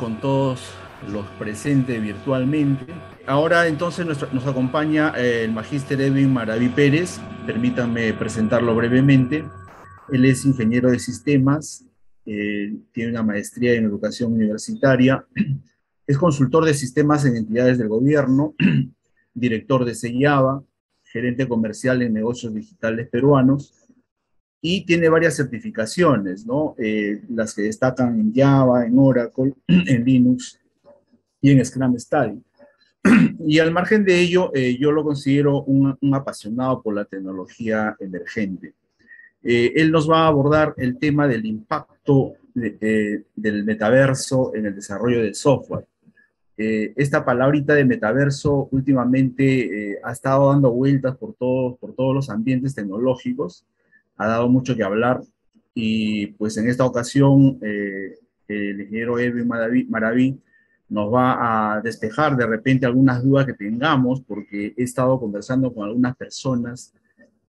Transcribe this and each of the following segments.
con todos los presentes virtualmente. Ahora entonces nos acompaña eh, el magíster Edwin Maraví Pérez. Permítanme presentarlo brevemente. Él es ingeniero de sistemas, eh, tiene una maestría en educación universitaria, es consultor de sistemas en entidades del gobierno, director de Sellava, gerente comercial en negocios digitales peruanos, y tiene varias certificaciones, ¿no? Eh, las que destacan en Java, en Oracle, en Linux y en Scrum Study. Y al margen de ello, eh, yo lo considero un, apasionado por la tecnología emergente. Eh, él nos va a abordar el tema del impacto del metaverso en el desarrollo del software. esta palabrita de metaverso últimamente ha estado dando vueltas por, todos por todos los ambientes tecnológicos ha dado mucho que hablar y pues en esta ocasión eh, el ingeniero Edwin Maraví, nos va a despejar de repente algunas dudas que tengamos porque he estado conversando con algunas personas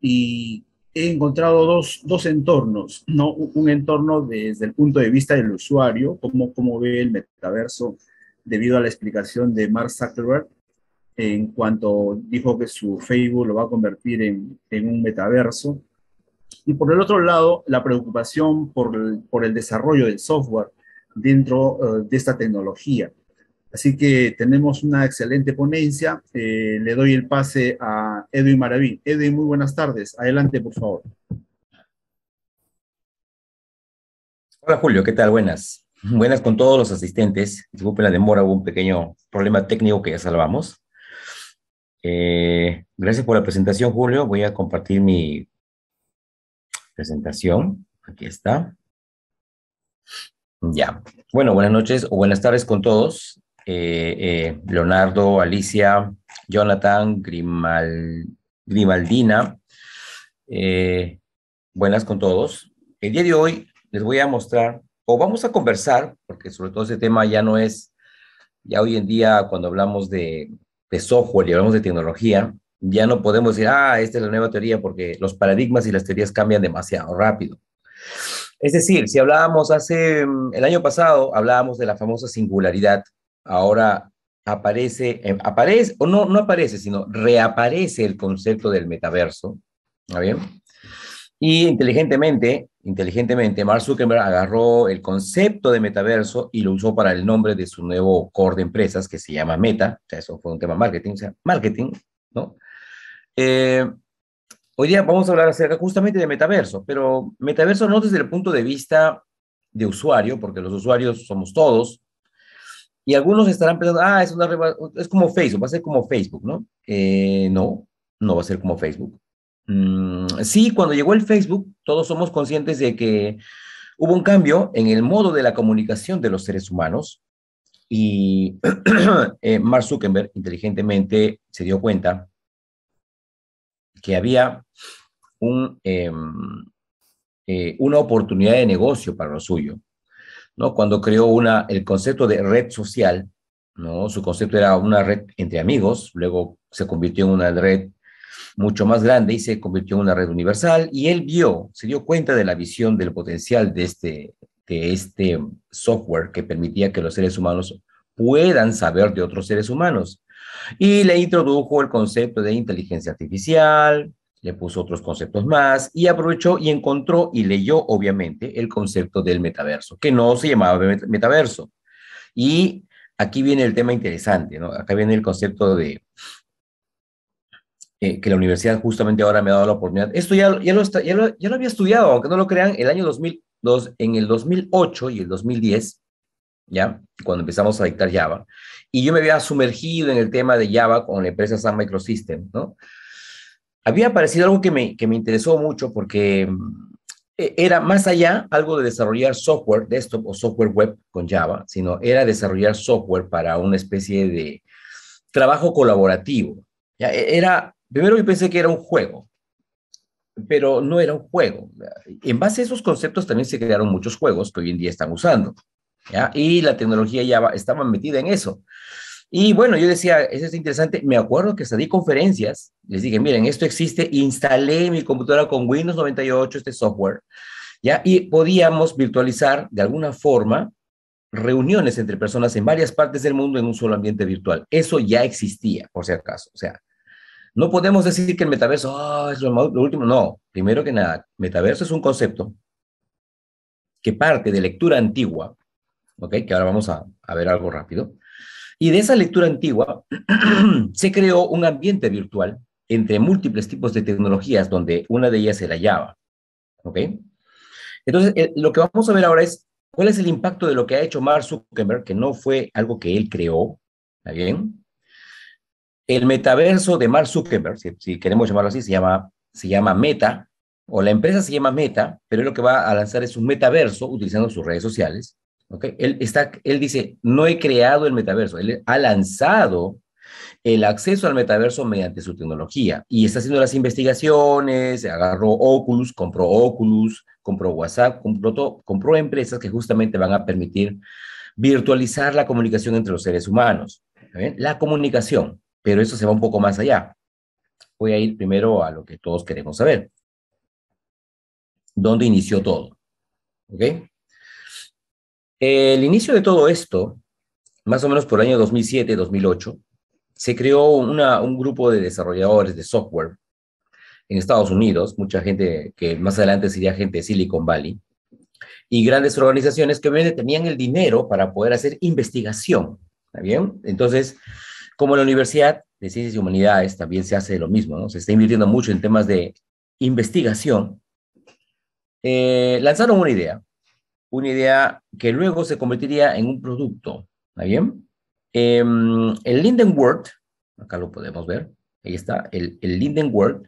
y he encontrado dos, dos entornos, ¿no? un entorno desde el punto de vista del usuario, cómo, cómo ve el metaverso debido a la explicación de Mark Zuckerberg en cuanto dijo que su Facebook lo va a convertir en, en un metaverso y por el otro lado, la preocupación por el, por el desarrollo del software dentro eh, de esta tecnología. Así que tenemos una excelente ponencia. Eh, le doy el pase a Edwin Maraví. Edwin, muy buenas tardes. Adelante, por favor. Hola, Julio. ¿Qué tal? Buenas. Buenas con todos los asistentes. Disculpen la demora, hubo un pequeño problema técnico que ya salvamos. Eh, gracias por la presentación, Julio. Voy a compartir mi presentación. Aquí está. Ya. Bueno, buenas noches o buenas tardes con todos. Eh, eh, Leonardo, Alicia, Jonathan, Grimaldina. Eh, buenas con todos. El día de hoy les voy a mostrar o vamos a conversar, porque sobre todo ese tema ya no es, ya hoy en día cuando hablamos de, de software y hablamos de tecnología, ya no podemos decir, ah, esta es la nueva teoría, porque los paradigmas y las teorías cambian demasiado rápido. Es decir, si hablábamos hace, mm, el año pasado hablábamos de la famosa singularidad, ahora aparece, eh, aparece, o no, no aparece, sino reaparece el concepto del metaverso, ¿está bien? Y inteligentemente, inteligentemente, Mark Zuckerberg agarró el concepto de metaverso y lo usó para el nombre de su nuevo core de empresas que se llama Meta, o sea, eso fue un tema marketing, o sea, marketing, ¿no? Eh, hoy día vamos a hablar acerca justamente de metaverso, pero metaverso no desde el punto de vista de usuario, porque los usuarios somos todos, y algunos estarán pensando, ah, es, es como Facebook, va a ser como Facebook, ¿no? Eh, no, no va a ser como Facebook. Mm, sí, cuando llegó el Facebook, todos somos conscientes de que hubo un cambio en el modo de la comunicación de los seres humanos y eh, Mark Zuckerberg inteligentemente se dio cuenta que había em, eh, una oportunidad de negocio para lo suyo. ¿no? Cuando creó una, el concepto de red social, ¿no? su concepto era una red entre amigos, luego se convirtió en una red mucho más grande y se convirtió en una red universal y él vio, se dio cuenta de la visión, del potencial de este, de este software que permitía que los seres humanos puedan saber de otros seres humanos. Y le introdujo el concepto de inteligencia artificial, le puso otros conceptos más y aprovechó y encontró y leyó, obviamente, el concepto del metaverso, que no se llamaba metaverso. Y aquí viene el tema interesante, ¿no? Acá viene el concepto de eh, que la universidad justamente ahora me ha dado la oportunidad. Esto ya, ya, lo, había estudiado, aunque no lo crean, el año 2002, en el 2008 y el 2010, ¿ya? Cuando empezamos a dictar Java y yo me había sumergido en el tema de Java con la empresa Sun ¿no? Había aparecido algo que me, que me interesó mucho porque mm, e, era más allá algo de desarrollar software desktop o software web con Java, sino era desarrollar software para una especie de trabajo colaborativo. E, era, primero yo pensé que era un juego, pero no era un juego. En base a esos conceptos también se crearon muchos juegos que hoy en día están usando. Y la tecnología ya estaba metida en eso. Y bueno, yo decía, eso es interesante. Me acuerdo que hasta di conferencias. Les dije, miren, esto existe. Instalé mi computadora con Windows 98, este software. ¿ya? Y podíamos virtualizar de alguna forma reuniones entre personas en varias partes del mundo en un solo ambiente virtual. Eso ya existía, por si acaso. O sea, no podemos decir que el metaverso ah, es lo último. No, primero que nada, metaverso es un concepto que parte de lectura antigua que ahora vamos a, ver algo rápido. Y de esa lectura antigua se creó un ambiente virtual entre múltiples tipos de tecnologías, donde una de ellas era Java, Entonces, eh, lo que vamos a ver ahora es cuál es el impacto de lo que ha hecho Mark Zuckerberg, que no fue algo que él creó, El metaverso de Mark Zuckerberg, si, queremos llamarlo así, se llama, se llama Meta, o la empresa se llama Meta, pero lo que va a lanzar es un metaverso utilizando sus redes sociales, él, está, él dice, no he creado el metaverso, él ha lanzado el acceso al metaverso mediante su tecnología y está haciendo las investigaciones, agarró Oculus, compró Oculus, compró WhatsApp, compró, empresas que justamente van a permitir virtualizar la comunicación entre los seres humanos. La comunicación, pero eso se va un poco más allá. Voy a ir primero a lo que todos queremos saber. ¿Dónde inició todo? ¿Ok? El inicio de todo esto, más o menos por el año 2007-2008, se creó un grupo de desarrolladores de software en Estados Unidos, mucha gente que más adelante sería gente de Silicon Valley, y grandes organizaciones que obviamente tenían el dinero para poder hacer investigación. ¿Está bien? Entonces, como la Universidad de Ciencias y Humanidades también se hace lo mismo, Se está invirtiendo mucho en temas de investigación. Eh, lanzaron una idea una idea que luego se convertiría en un producto. ¿Está bien? Em, el el Word, acá lo podemos ver, ahí está, el, Linden World,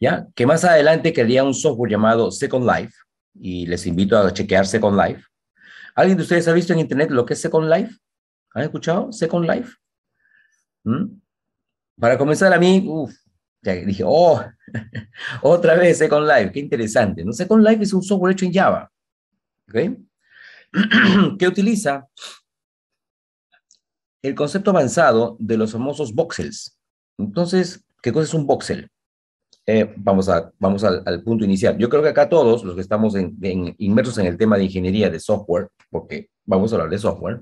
¿ya? que más adelante crearía un software llamado Second Life, y les invito a chequear Second Life. ¿Alguien de ustedes ha visto en internet lo que es Second Life? ¿Han escuchado Second Life? ¿Mm? Para comenzar a mí, uf, ya dije, oh, otra vez Second Life, qué interesante. No, Second Life es un software hecho en Java. que utiliza el concepto avanzado de los famosos voxels. Entonces, ¿qué cosa es un voxel? Eh, vamos a, vamos al, punto inicial. Yo creo que acá todos los que estamos inmersos en el tema de ingeniería de software, porque vamos a hablar de software,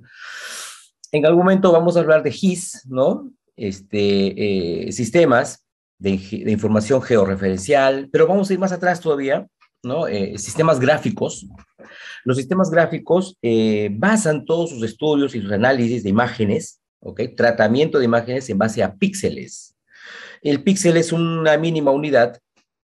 en algún momento vamos a hablar de GIS, ¿no? Este, eh, sistemas de, información georreferencial, pero vamos a ir más atrás todavía, ¿no? Eh, sistemas gráficos, los sistemas gráficos eh, basan todos sus estudios y sus análisis de imágenes, ¿ok? Tratamiento de imágenes en base a píxeles. El píxel es una mínima unidad,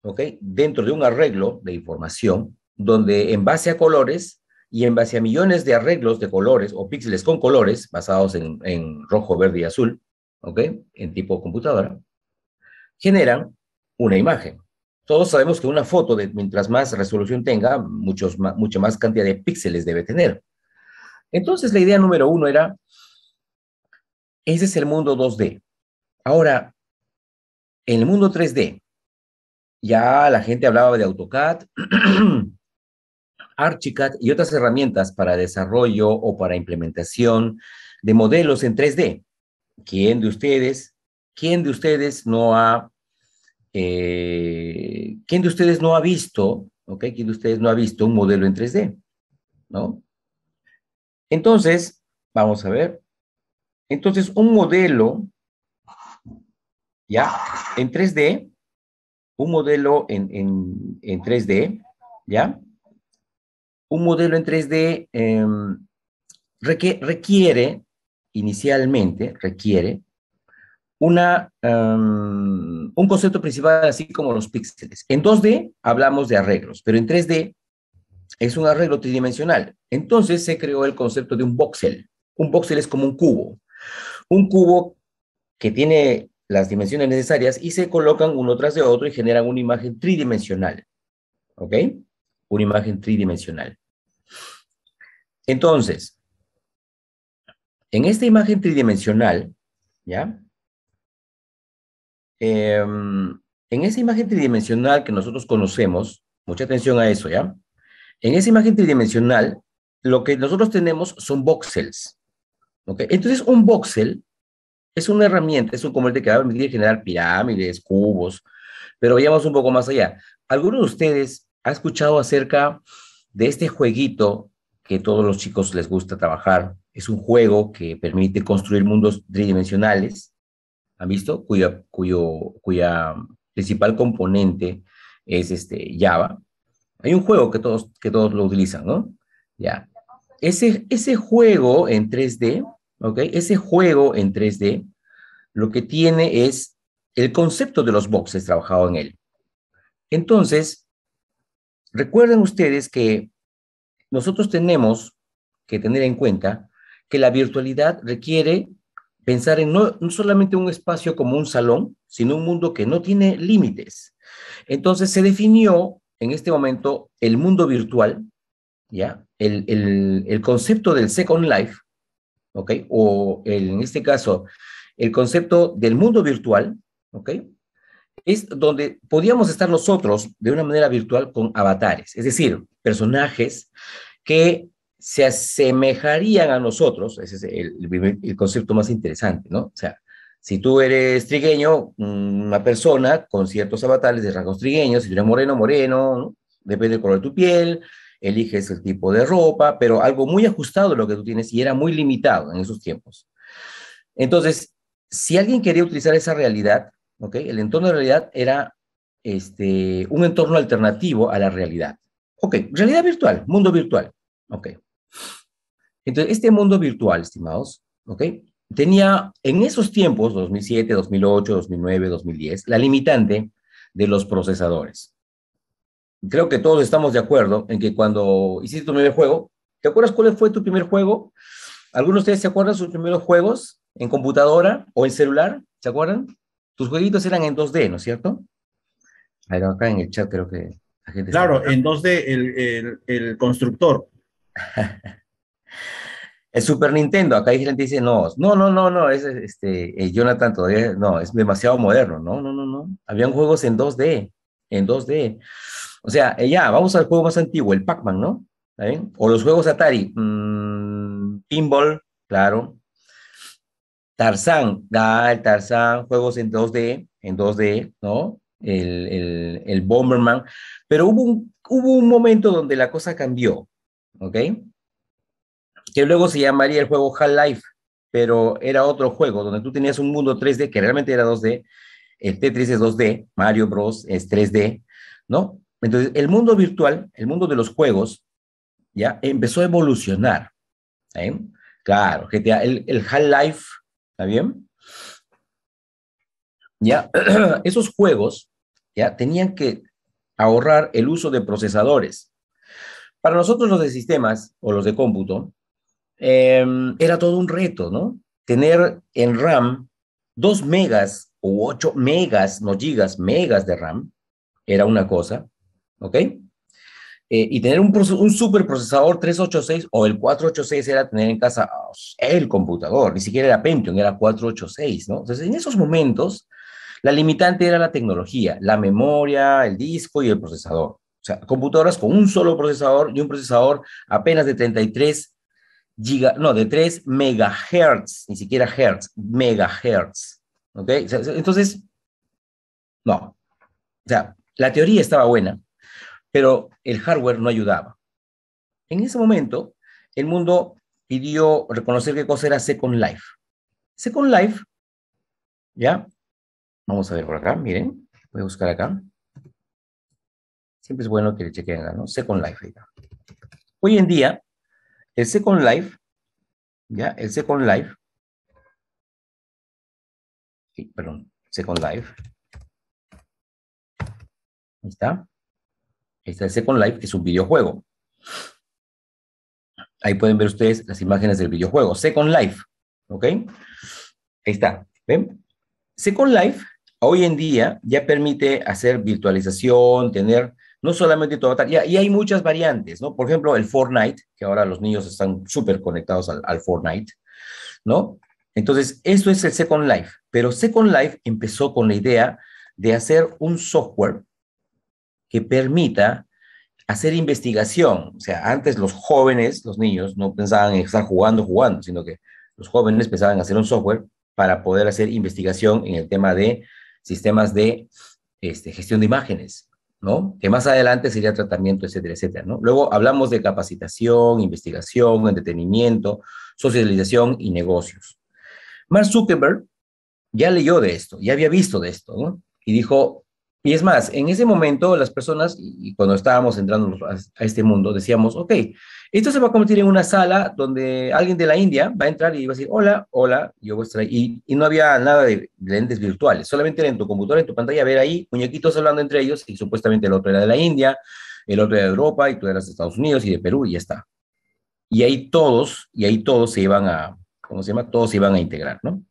¿ok? Dentro de un arreglo de información, donde en base a colores y en base a millones de arreglos de colores o píxeles con colores basados en, en rojo, verde y azul, ¿ok? En tipo computadora, generan una imagen. Todos sabemos que una foto, de, mientras más resolución tenga, muchos, mucha más cantidad de píxeles debe tener. Entonces, la idea número uno era, ese es el mundo 2D. Ahora, en el mundo 3D, ya la gente hablaba de AutoCAD, Archicad y otras herramientas para desarrollo o para implementación de modelos en 3D. ¿Quién de ustedes, quién de ustedes no ha eh, ¿quién de ustedes no ha visto, ok, quién de ustedes no ha visto un modelo en 3D? ¿No? Entonces, vamos a ver. Entonces, un modelo, ¿ya? En 3D, un modelo en, 3D, ¿ya? Un modelo en 3D em, requiere inicialmente, requiere una, em, un concepto principal así como los píxeles. En 2D hablamos de arreglos, pero en 3D es un arreglo tridimensional. Entonces se creó el concepto de un voxel. Un voxel es como un cubo. Un cubo que tiene las dimensiones necesarias y se colocan uno tras de otro y generan una imagen tridimensional. ¿Ok? Una imagen tridimensional. Entonces, en esta imagen tridimensional, ¿ya? Em, en esa imagen tridimensional que nosotros conocemos, mucha atención a eso, ¿ya? En esa imagen tridimensional, lo que nosotros tenemos son voxels. ¿okay? Entonces, un voxel es una herramienta, es un componente que va a permitir generar pirámides, cubos, pero vayamos un poco más allá. ¿Alguno de ustedes ha escuchado acerca de este jueguito que a todos los chicos les gusta trabajar? Es un juego que permite construir mundos tridimensionales. ¿han visto? Cuya, principal componente es este Java. Hay un juego que todos, que todos lo utilizan, ¿no? Ya. Ese, ese juego en 3D, ¿ok? Ese juego en 3D lo que tiene es el concepto de los boxes trabajado en él. Entonces, recuerden ustedes que nosotros tenemos que tener en cuenta que la virtualidad requiere pensar en no, solamente un espacio como un salón, sino un mundo que no tiene límites. Entonces se definió en este momento el mundo virtual, ¿ya? El, concepto del Second Life, ¿ok? O en este caso, el concepto del mundo virtual, ¿ok? Es donde podíamos estar nosotros de una manera virtual con avatares, es decir, personajes que se asemejarían a nosotros, ese es el, concepto más interesante, ¿no? O sea, si tú eres trigueño, una persona con ciertos avatares de rasgos trigueños, si tú eres moreno, moreno, depende del color de tu piel, eliges el tipo de ropa, pero algo muy ajustado a lo que tú tienes y era muy limitado en esos tiempos. Entonces, si alguien quería utilizar esa realidad, ¿ok? El entorno de realidad era este, un entorno alternativo a la realidad. Ok, realidad virtual, mundo virtual. Ok. Entonces, este mundo virtual, estimados, ¿ok? Tenía en esos tiempos, 2007, 2008, 2009, 2010, la limitante de los procesadores. Creo que todos estamos de acuerdo en que cuando hiciste tu primer juego, ¿te acuerdas cuál fue tu primer juego? ¿Algunos de ustedes se acuerdan de sus primeros juegos en computadora o en celular? ¿Se acuerdan? Tus jueguitos eran en 2D, ¿no es cierto? acá en el chat creo que gente Claro, en 2D el, el constructor. El Super Nintendo, acá hay gente dice, no, no, no, no, no, es este, eh, Jonathan todavía, no, es demasiado moderno, no, no, no, no. Habían juegos en 2D, en 2D. O sea, eh, ya, vamos al juego más antiguo, el Pac-Man, ¿no? O los juegos Atari, mm, Pinball, claro. Tarzan da el Tarzan juegos en 2D, en 2D, ¿no? El, Bomberman. Pero hubo un, hubo un momento donde la cosa cambió, ¿ok? Que luego se llamaría el juego Half-Life, pero era otro juego donde tú tenías un mundo 3D que realmente era 2D, el Tetris es 2D, Mario Bros es 3D, ¿no? Entonces, el mundo virtual, el mundo de los juegos, ya empezó a evolucionar. ¿eh? Claro, GTA, el, el Half-Life, ¿está bien? Ya, esos juegos, ya, tenían que ahorrar el uso de procesadores. Para nosotros los de sistemas o los de cómputo, em, era todo un reto, ¿no? Tener en RAM 2 megas o 8 megas, no gigas, megas de RAM, era una cosa, ¿ok? Eh, y tener un, un superprocesador 386 o el 486 era tener en casa el computador, ni siquiera era Pentium, era 486, ¿no? Entonces, en esos momentos, la limitante era la tecnología, la memoria, el disco y el procesador computadoras con un solo procesador y un procesador apenas de 33 giga, no, de 3 megahertz, ni siquiera hertz, megahertz. ¿Ok? entonces, no. O sea, la teoría estaba buena, pero el hardware no ayudaba. En ese momento, el mundo pidió reconocer qué cosa era Second Life. Second Life, ¿ya? Vamos a ver por acá, miren, voy a buscar acá. Siempre es bueno que le chequen la, ¿no? Second Life. Hoy en día, el Second Life, ¿ya? El Second Life, perdón, Second Life. Ahí está. Ahí está el Second Life, que es un videojuego. Ahí pueden ver ustedes las imágenes del videojuego. Second Life, ¿ok? Ahí está, ¿ven? Second Life hoy en día ya permite hacer virtualización, tener no solamente tu tarea y, hay muchas variantes, ¿no? Por ejemplo, el Fortnite, que ahora los niños están súper conectados al, Fortnite, ¿no? Entonces, esto es el Second Life, pero Second Life empezó con la idea de hacer un software que permita hacer investigación. O sea, antes los jóvenes, los niños, no pensaban en estar jugando, jugando, sino que los jóvenes pensaban en hacer un software para poder hacer investigación en el tema de sistemas de este, gestión de imágenes, ¿no? Que más adelante sería tratamiento, etcétera, etcétera, Luego hablamos de capacitación, investigación, entretenimiento, socialización y negocios. Mark Zuckerberg ya leyó de esto, ya había visto de esto, Y dijo, y es más, en ese momento las personas, y cuando estábamos entrando a, este mundo, decíamos, ok, esto se va a convertir en una sala donde alguien de la India va a entrar y va a decir, hola, hola, yo voy a estar Y, no había nada de lentes virtuales, solamente era en tu computadora, en tu pantalla, ver ahí muñequitos hablando entre ellos y supuestamente el otro era de la India, el otro era de Europa y tú eras de Estados Unidos y de Perú y ya está. Y ahí todos, y ahí todos se iban a, ¿cómo se llama? Todos se iban a integrar, ¿no?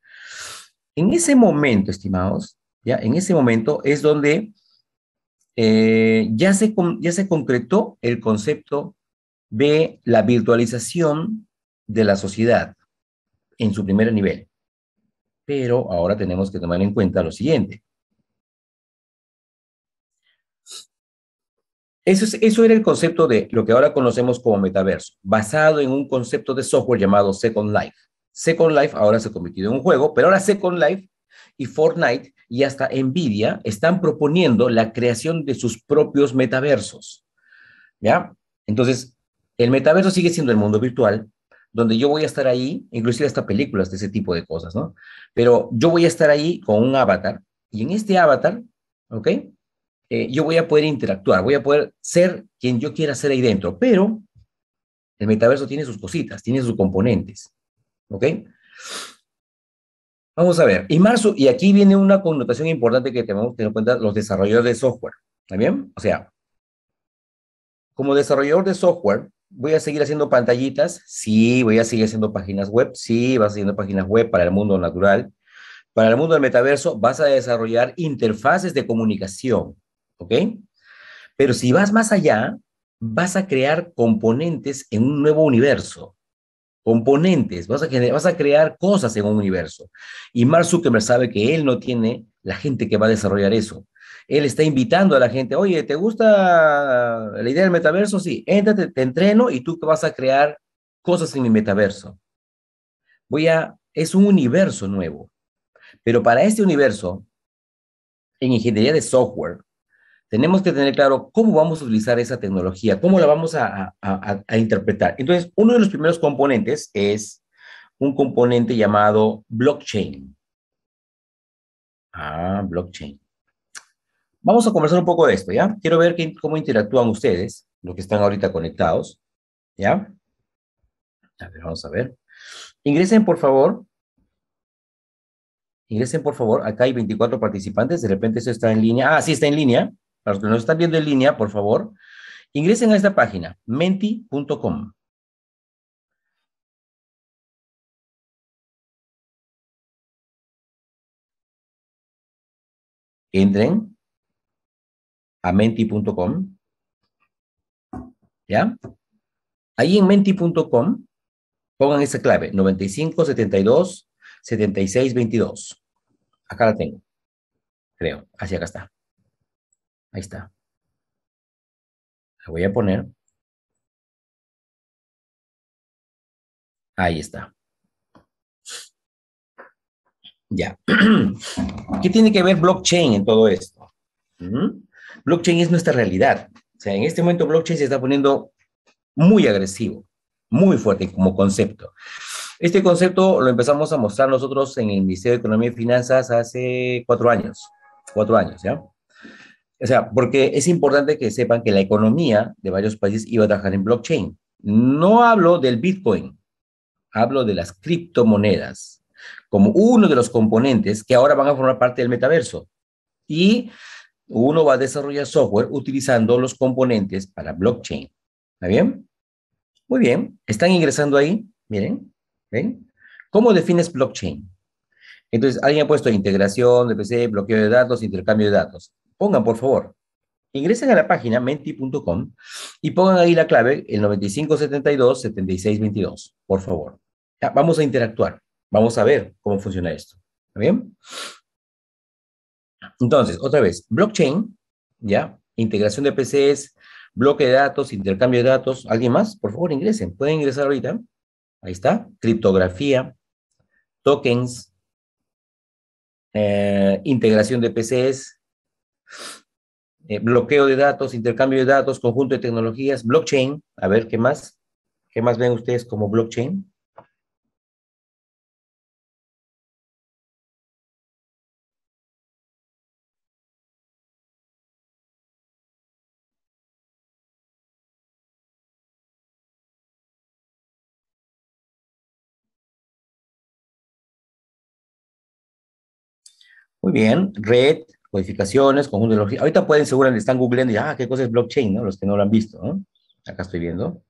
En ese momento, estimados, en ese momento es donde eh, ya, se, ya se concretó el concepto de la virtualización de la sociedad en su primer nivel. Pero ahora tenemos que tomar en cuenta lo siguiente. Eso, eso, era el concepto de lo que ahora conocemos como metaverso, basado en un concepto de software llamado Second Life. Second Life ahora se ha convertido en un juego, pero ahora Second Life y Fortnite y hasta Nvidia están proponiendo la creación de sus propios metaversos. ¿Ya? Entonces, el metaverso sigue siendo el mundo virtual, donde yo voy a estar ahí, inclusive hasta películas de ese tipo de cosas, ¿no? Pero yo voy a estar ahí con un avatar y en este avatar, ¿ok? Eh, yo voy a poder interactuar, voy a poder ser quien yo quiera ser ahí dentro, pero el metaverso tiene sus cositas, tiene sus componentes, ¿ok? Vamos a ver, y marzo, y aquí viene una connotación importante que tenemos que tener en cuenta los desarrolladores de software, ¿está bien? O sea, como desarrollador de software, voy a seguir haciendo pantallitas, sí, voy a seguir haciendo páginas web, sí, vas haciendo páginas web para el mundo natural, para el mundo del metaverso vas a desarrollar interfaces de comunicación, ¿ok? Pero si vas más allá, vas a crear componentes en un nuevo universo componentes, vas a, vas a crear cosas en un universo. Y Mark Zuckerberg sabe que él no tiene la gente que va a desarrollar eso. Él está invitando a la gente, oye, ¿te gusta la idea del metaverso? Sí, éntate te entreno y tú vas a crear cosas en mi metaverso. Voy a, es un universo nuevo. Pero para este universo, en ingeniería de software, tenemos que tener claro cómo vamos a utilizar esa tecnología, cómo la vamos a, interpretar. Entonces, uno de los primeros componentes es un componente llamado blockchain. Ah, blockchain. Vamos a conversar un poco de esto, ¿ya? Quiero ver cómo interactúan ustedes, los que están ahorita conectados, ¿ya? A ver, vamos a ver. Ingresen, por favor. Ingresen, por favor. Acá hay 24 participantes. De repente eso está en línea. Ah, sí, está en línea para los que nos están viendo en línea, por favor, ingresen a esta página, menti.com. Entren a menti.com. ¿Ya? Ahí en menti.com pongan esa clave, 9572 7622. Acá la tengo, creo. Así acá está. Ahí está. La voy a poner. Ahí está. Ya. ¿Qué tiene que ver blockchain en todo esto? Blockchain es nuestra realidad. O sea, en este momento blockchain se está poniendo muy agresivo, muy fuerte como concepto. Este concepto lo empezamos a mostrar nosotros en el Ministerio de Economía y Finanzas hace cuatro años. Cuatro años, ¿ya? O sea, porque es importante que sepan que la economía de varios países iba a trabajar en blockchain. No hablo del Bitcoin, hablo de las criptomonedas como uno de los componentes que ahora van a formar parte del metaverso. Y uno va a desarrollar software utilizando los componentes para blockchain. ¿Está bien? Muy bien. Están ingresando ahí. Miren. ¿Ven? ¿Cómo defines blockchain? Entonces, alguien ha puesto integración de PC, bloqueo de datos, intercambio de datos pongan por favor, ingresen a la página menti.com y pongan ahí la clave, el 9572-7622, por favor. vamos a interactuar, vamos a ver cómo funciona esto. ¿Está bien? Entonces, otra vez, blockchain, ¿ya? Integración de PCs, bloque de datos, intercambio de datos. ¿Alguien más? Por favor, ingresen. Pueden ingresar ahorita. Ahí está. Criptografía, tokens, eh, integración de PCs, eh, bloqueo de datos, intercambio de datos, conjunto de tecnologías, blockchain. A ver, ¿qué más? ¿Qué más ven ustedes como blockchain? Muy bien, red, codificaciones, conjunto de logística, Ahorita pueden, seguramente están googleando y, ah, qué cosa es blockchain, ¿no? Los que no lo han visto, ¿no? Acá estoy viendo.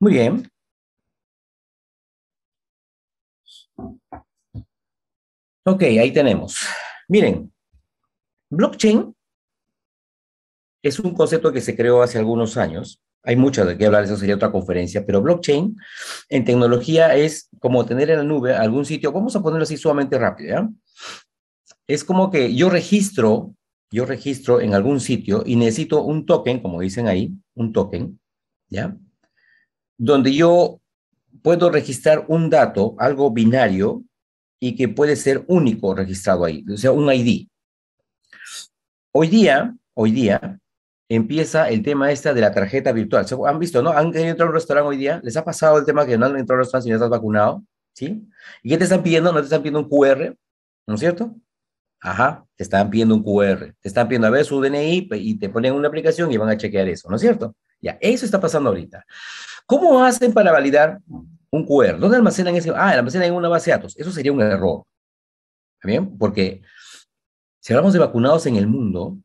Muy bien. Ok, ahí tenemos. Miren, blockchain es un concepto que se creó hace algunos años. Hay mucho de qué hablar, eso sería otra conferencia, pero blockchain en tecnología es como tener en la nube algún sitio, vamos a ponerlo así sumamente rápido, ¿ya? Es como que yo registro, yo registro en algún sitio y necesito un token, como dicen ahí, un token, ¿ya? donde yo puedo registrar un dato, algo binario, y que puede ser único registrado ahí, o sea, un ID. Hoy día, hoy día, empieza el tema esta de la tarjeta virtual. ¿Han visto, no? ¿Han entrado a un restaurante hoy día? ¿Les ha pasado el tema que no han entrado a restaurante si no estás vacunado? ¿Sí? ¿Y qué te están pidiendo? ¿No te están pidiendo un QR? ¿No es cierto? Ajá, te están pidiendo un QR. Te están pidiendo a ver su DNI y te ponen una aplicación y van a chequear eso, ¿no es cierto? Ya, eso está pasando ahorita. ¿Cómo hacen para validar un QR? ¿Dónde almacenan ese? Ah, almacenan en una base de datos. Eso sería un error. ¿Está bien? Porque si hablamos de vacunados en el mundo,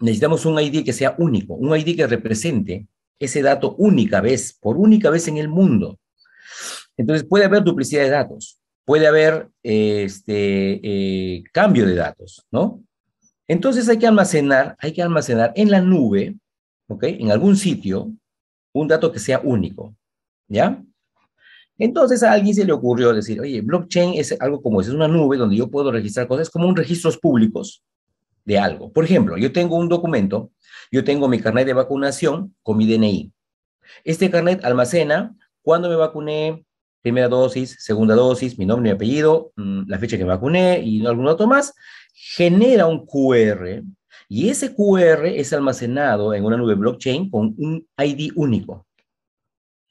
necesitamos un ID que sea único, un ID que represente ese dato única vez, por única vez en el mundo. Entonces puede haber duplicidad de datos, puede haber este, eh, cambio de datos, ¿no? Entonces hay que almacenar, hay que almacenar en la nube, ¿ok? En algún sitio, un dato que sea único, ¿ya? Entonces a alguien se le ocurrió decir, oye, blockchain es algo como eso, es una nube donde yo puedo registrar cosas como un registros públicos de algo. Por ejemplo, yo tengo un documento, yo tengo mi carnet de vacunación con mi DNI. Este carnet almacena cuando me vacuné, primera dosis, segunda dosis, mi nombre y apellido, mm, la fecha que me vacuné y algún dato más. Genera un QR y ese QR es almacenado en una nube blockchain con un ID único.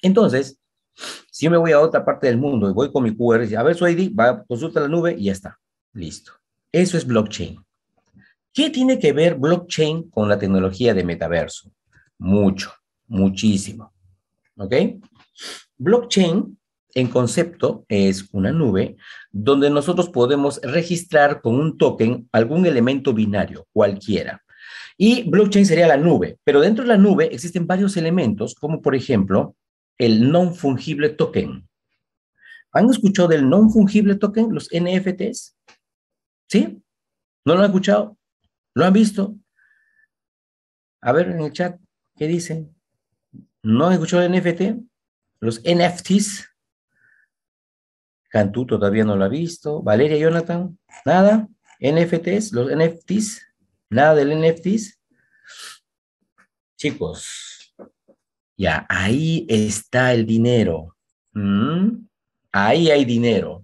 Entonces, si yo me voy a otra parte del mundo y voy con mi QR, a ver su ID, va, consulta la nube y ya está. Listo. Eso es blockchain. ¿Qué tiene que ver blockchain con la tecnología de metaverso? Mucho, muchísimo. ¿Ok? Blockchain en concepto es una nube donde nosotros podemos registrar con un token algún elemento binario, cualquiera. Y blockchain sería la nube, pero dentro de la nube existen varios elementos, como por ejemplo el non-fungible token. ¿Han escuchado del non-fungible token, los NFTs? ¿Sí? ¿No lo han escuchado? ¿Lo han visto? A ver en el chat, ¿qué dicen? ¿No han escuchado el NFT? Los NFTs. Cantú todavía no lo ha visto. Valeria, Jonathan, nada. NFTs, los NFTs, nada del NFTs. Chicos, ya ahí está el dinero. Mm, ahí hay dinero.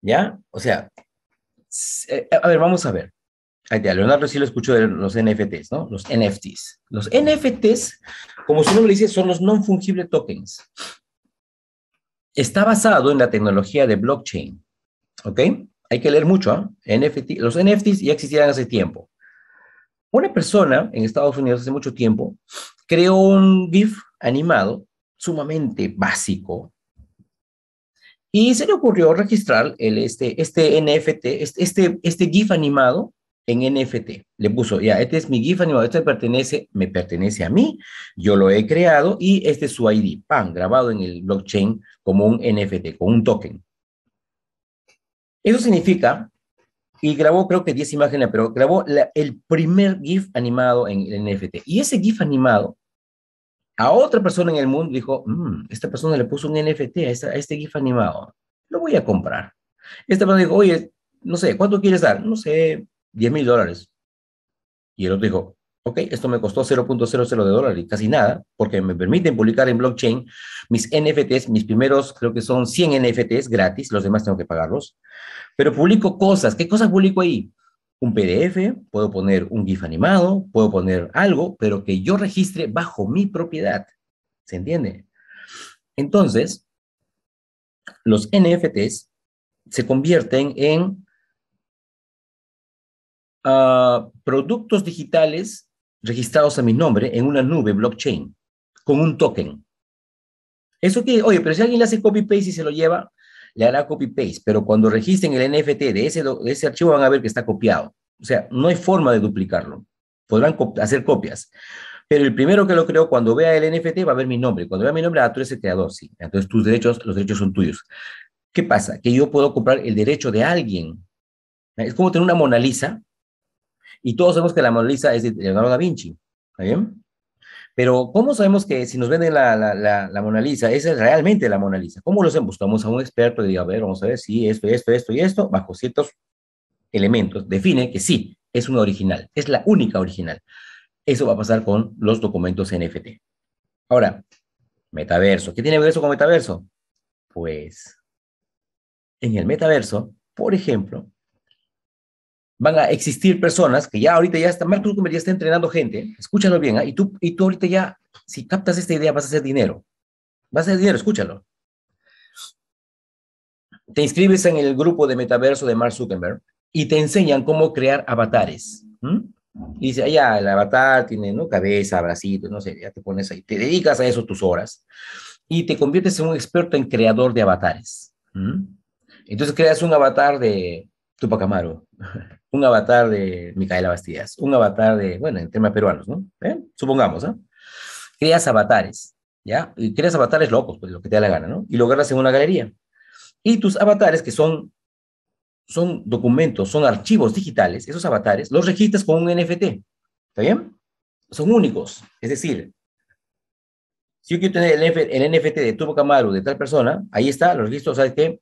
¿Ya? O sea, eh, a ver, vamos a ver. Leonardo sí lo escuchó de los NFTs, ¿no? Los NFTs. Los NFTs, como su nombre dice, son los non-fungible tokens está basado en la tecnología de blockchain. ¿Ok? Hay que leer mucho. ¿ah? NFT, los NFTs ya existían hace tiempo. Una persona en Estados Unidos hace mucho tiempo creó un GIF animado sumamente básico. Y se le ocurrió registrar el, este, este NFT, este, este, este, GIF animado en NFT. Le puso, ya, este es mi GIF animado, este pertenece, me pertenece a mí, yo lo he creado y este es su ID, pan, grabado en el blockchain como un NFT, con un token. Eso significa, y grabó creo que 10 imágenes, pero grabó el primer GIF animado en el NFT. Y ese GIF animado, a otra persona en el mundo dijo, mm, esta persona le puso un NFT a, a este GIF animado, lo voy a comprar. Esta persona dijo, oye, no sé, ¿cuánto quieres dar? No sé, 10 mil dólares. Y el otro dijo, Ok, esto me costó 0.00 de dólares, casi nada, porque me permiten publicar en blockchain mis NFTs, mis primeros, creo que son 100 NFTs gratis, los demás tengo que pagarlos. Pero publico cosas, ¿qué cosas publico ahí? Un PDF, puedo poner un GIF animado, puedo poner algo, pero que yo registre bajo mi propiedad. ¿Se entiende? Entonces, los NFTs se convierten en ah, productos digitales registrados a mi nombre en una nube blockchain con un token. Eso que, oye, pero si alguien le hace copy-paste y se lo lleva, le hará copy-paste, pero cuando registren el NFT de ese, archivo van a ver que está copiado. O sea, no hay forma de duplicarlo. Podrán hacer copias. Pero el primero que lo creo, cuando vea el NFT, va a ver mi nombre. Cuando vea mi nombre, la ah, tú eres el creador, sí. Entonces tus derechos, los derechos son tuyos. ¿Qué pasa? Que yo puedo comprar el derecho de alguien. Es como tener una Mona Lisa y todos sabemos que la Mona Lisa es de Leonardo da Vinci. ¿Está bien? Pero, ¿cómo sabemos que si nos venden la, la, Mona Lisa, esa es realmente la Mona Lisa? ¿Cómo lo hacemos? Buscamos a un experto y digo a ver, vamos a ver si esto, esto, esto y esto, bajo ciertos elementos, define que sí, es una original, es la única original. Eso va a pasar con los documentos NFT. Ahora, metaverso. ¿Qué tiene que ver eso con metaverso? Pues, en el metaverso, por ejemplo, van a existir personas que ya ahorita ya está, Mark Zuckerberg ya está entrenando gente, escúchalo bien, ¿ah? y, tú, y ahorita ya, si captas esta idea, vas a hacer dinero. Vas a hacer dinero, escúchalo. Te inscribes en el grupo de metaverso de Mark Zuckerberg y te enseñan cómo crear avatares. Y dice, ya, el avatar tiene ¿no? cabeza, bracito, no sé, ya te pones ahí, te dedicas a eso tus horas y te conviertes en un experto en creador de avatares. Entonces creas un avatar de Tupac Amaro, un avatar de Micaela Bastidas, un avatar de, bueno, en tema peruanos, ¿no? ¿Eh? Supongamos, ¿eh? Creas avatares, ¿ya? Y creas avatares locos, pues lo que te da la gana, ¿no? Y lo guardas en una galería. Y tus avatares, que son, son documentos, son archivos digitales, esos avatares, los registras con un NFT, ¿está bien? Son únicos, es decir, si yo quiero tener el, NFT de tu Amaru de tal persona, ahí está, lo registro, ¿sabes qué?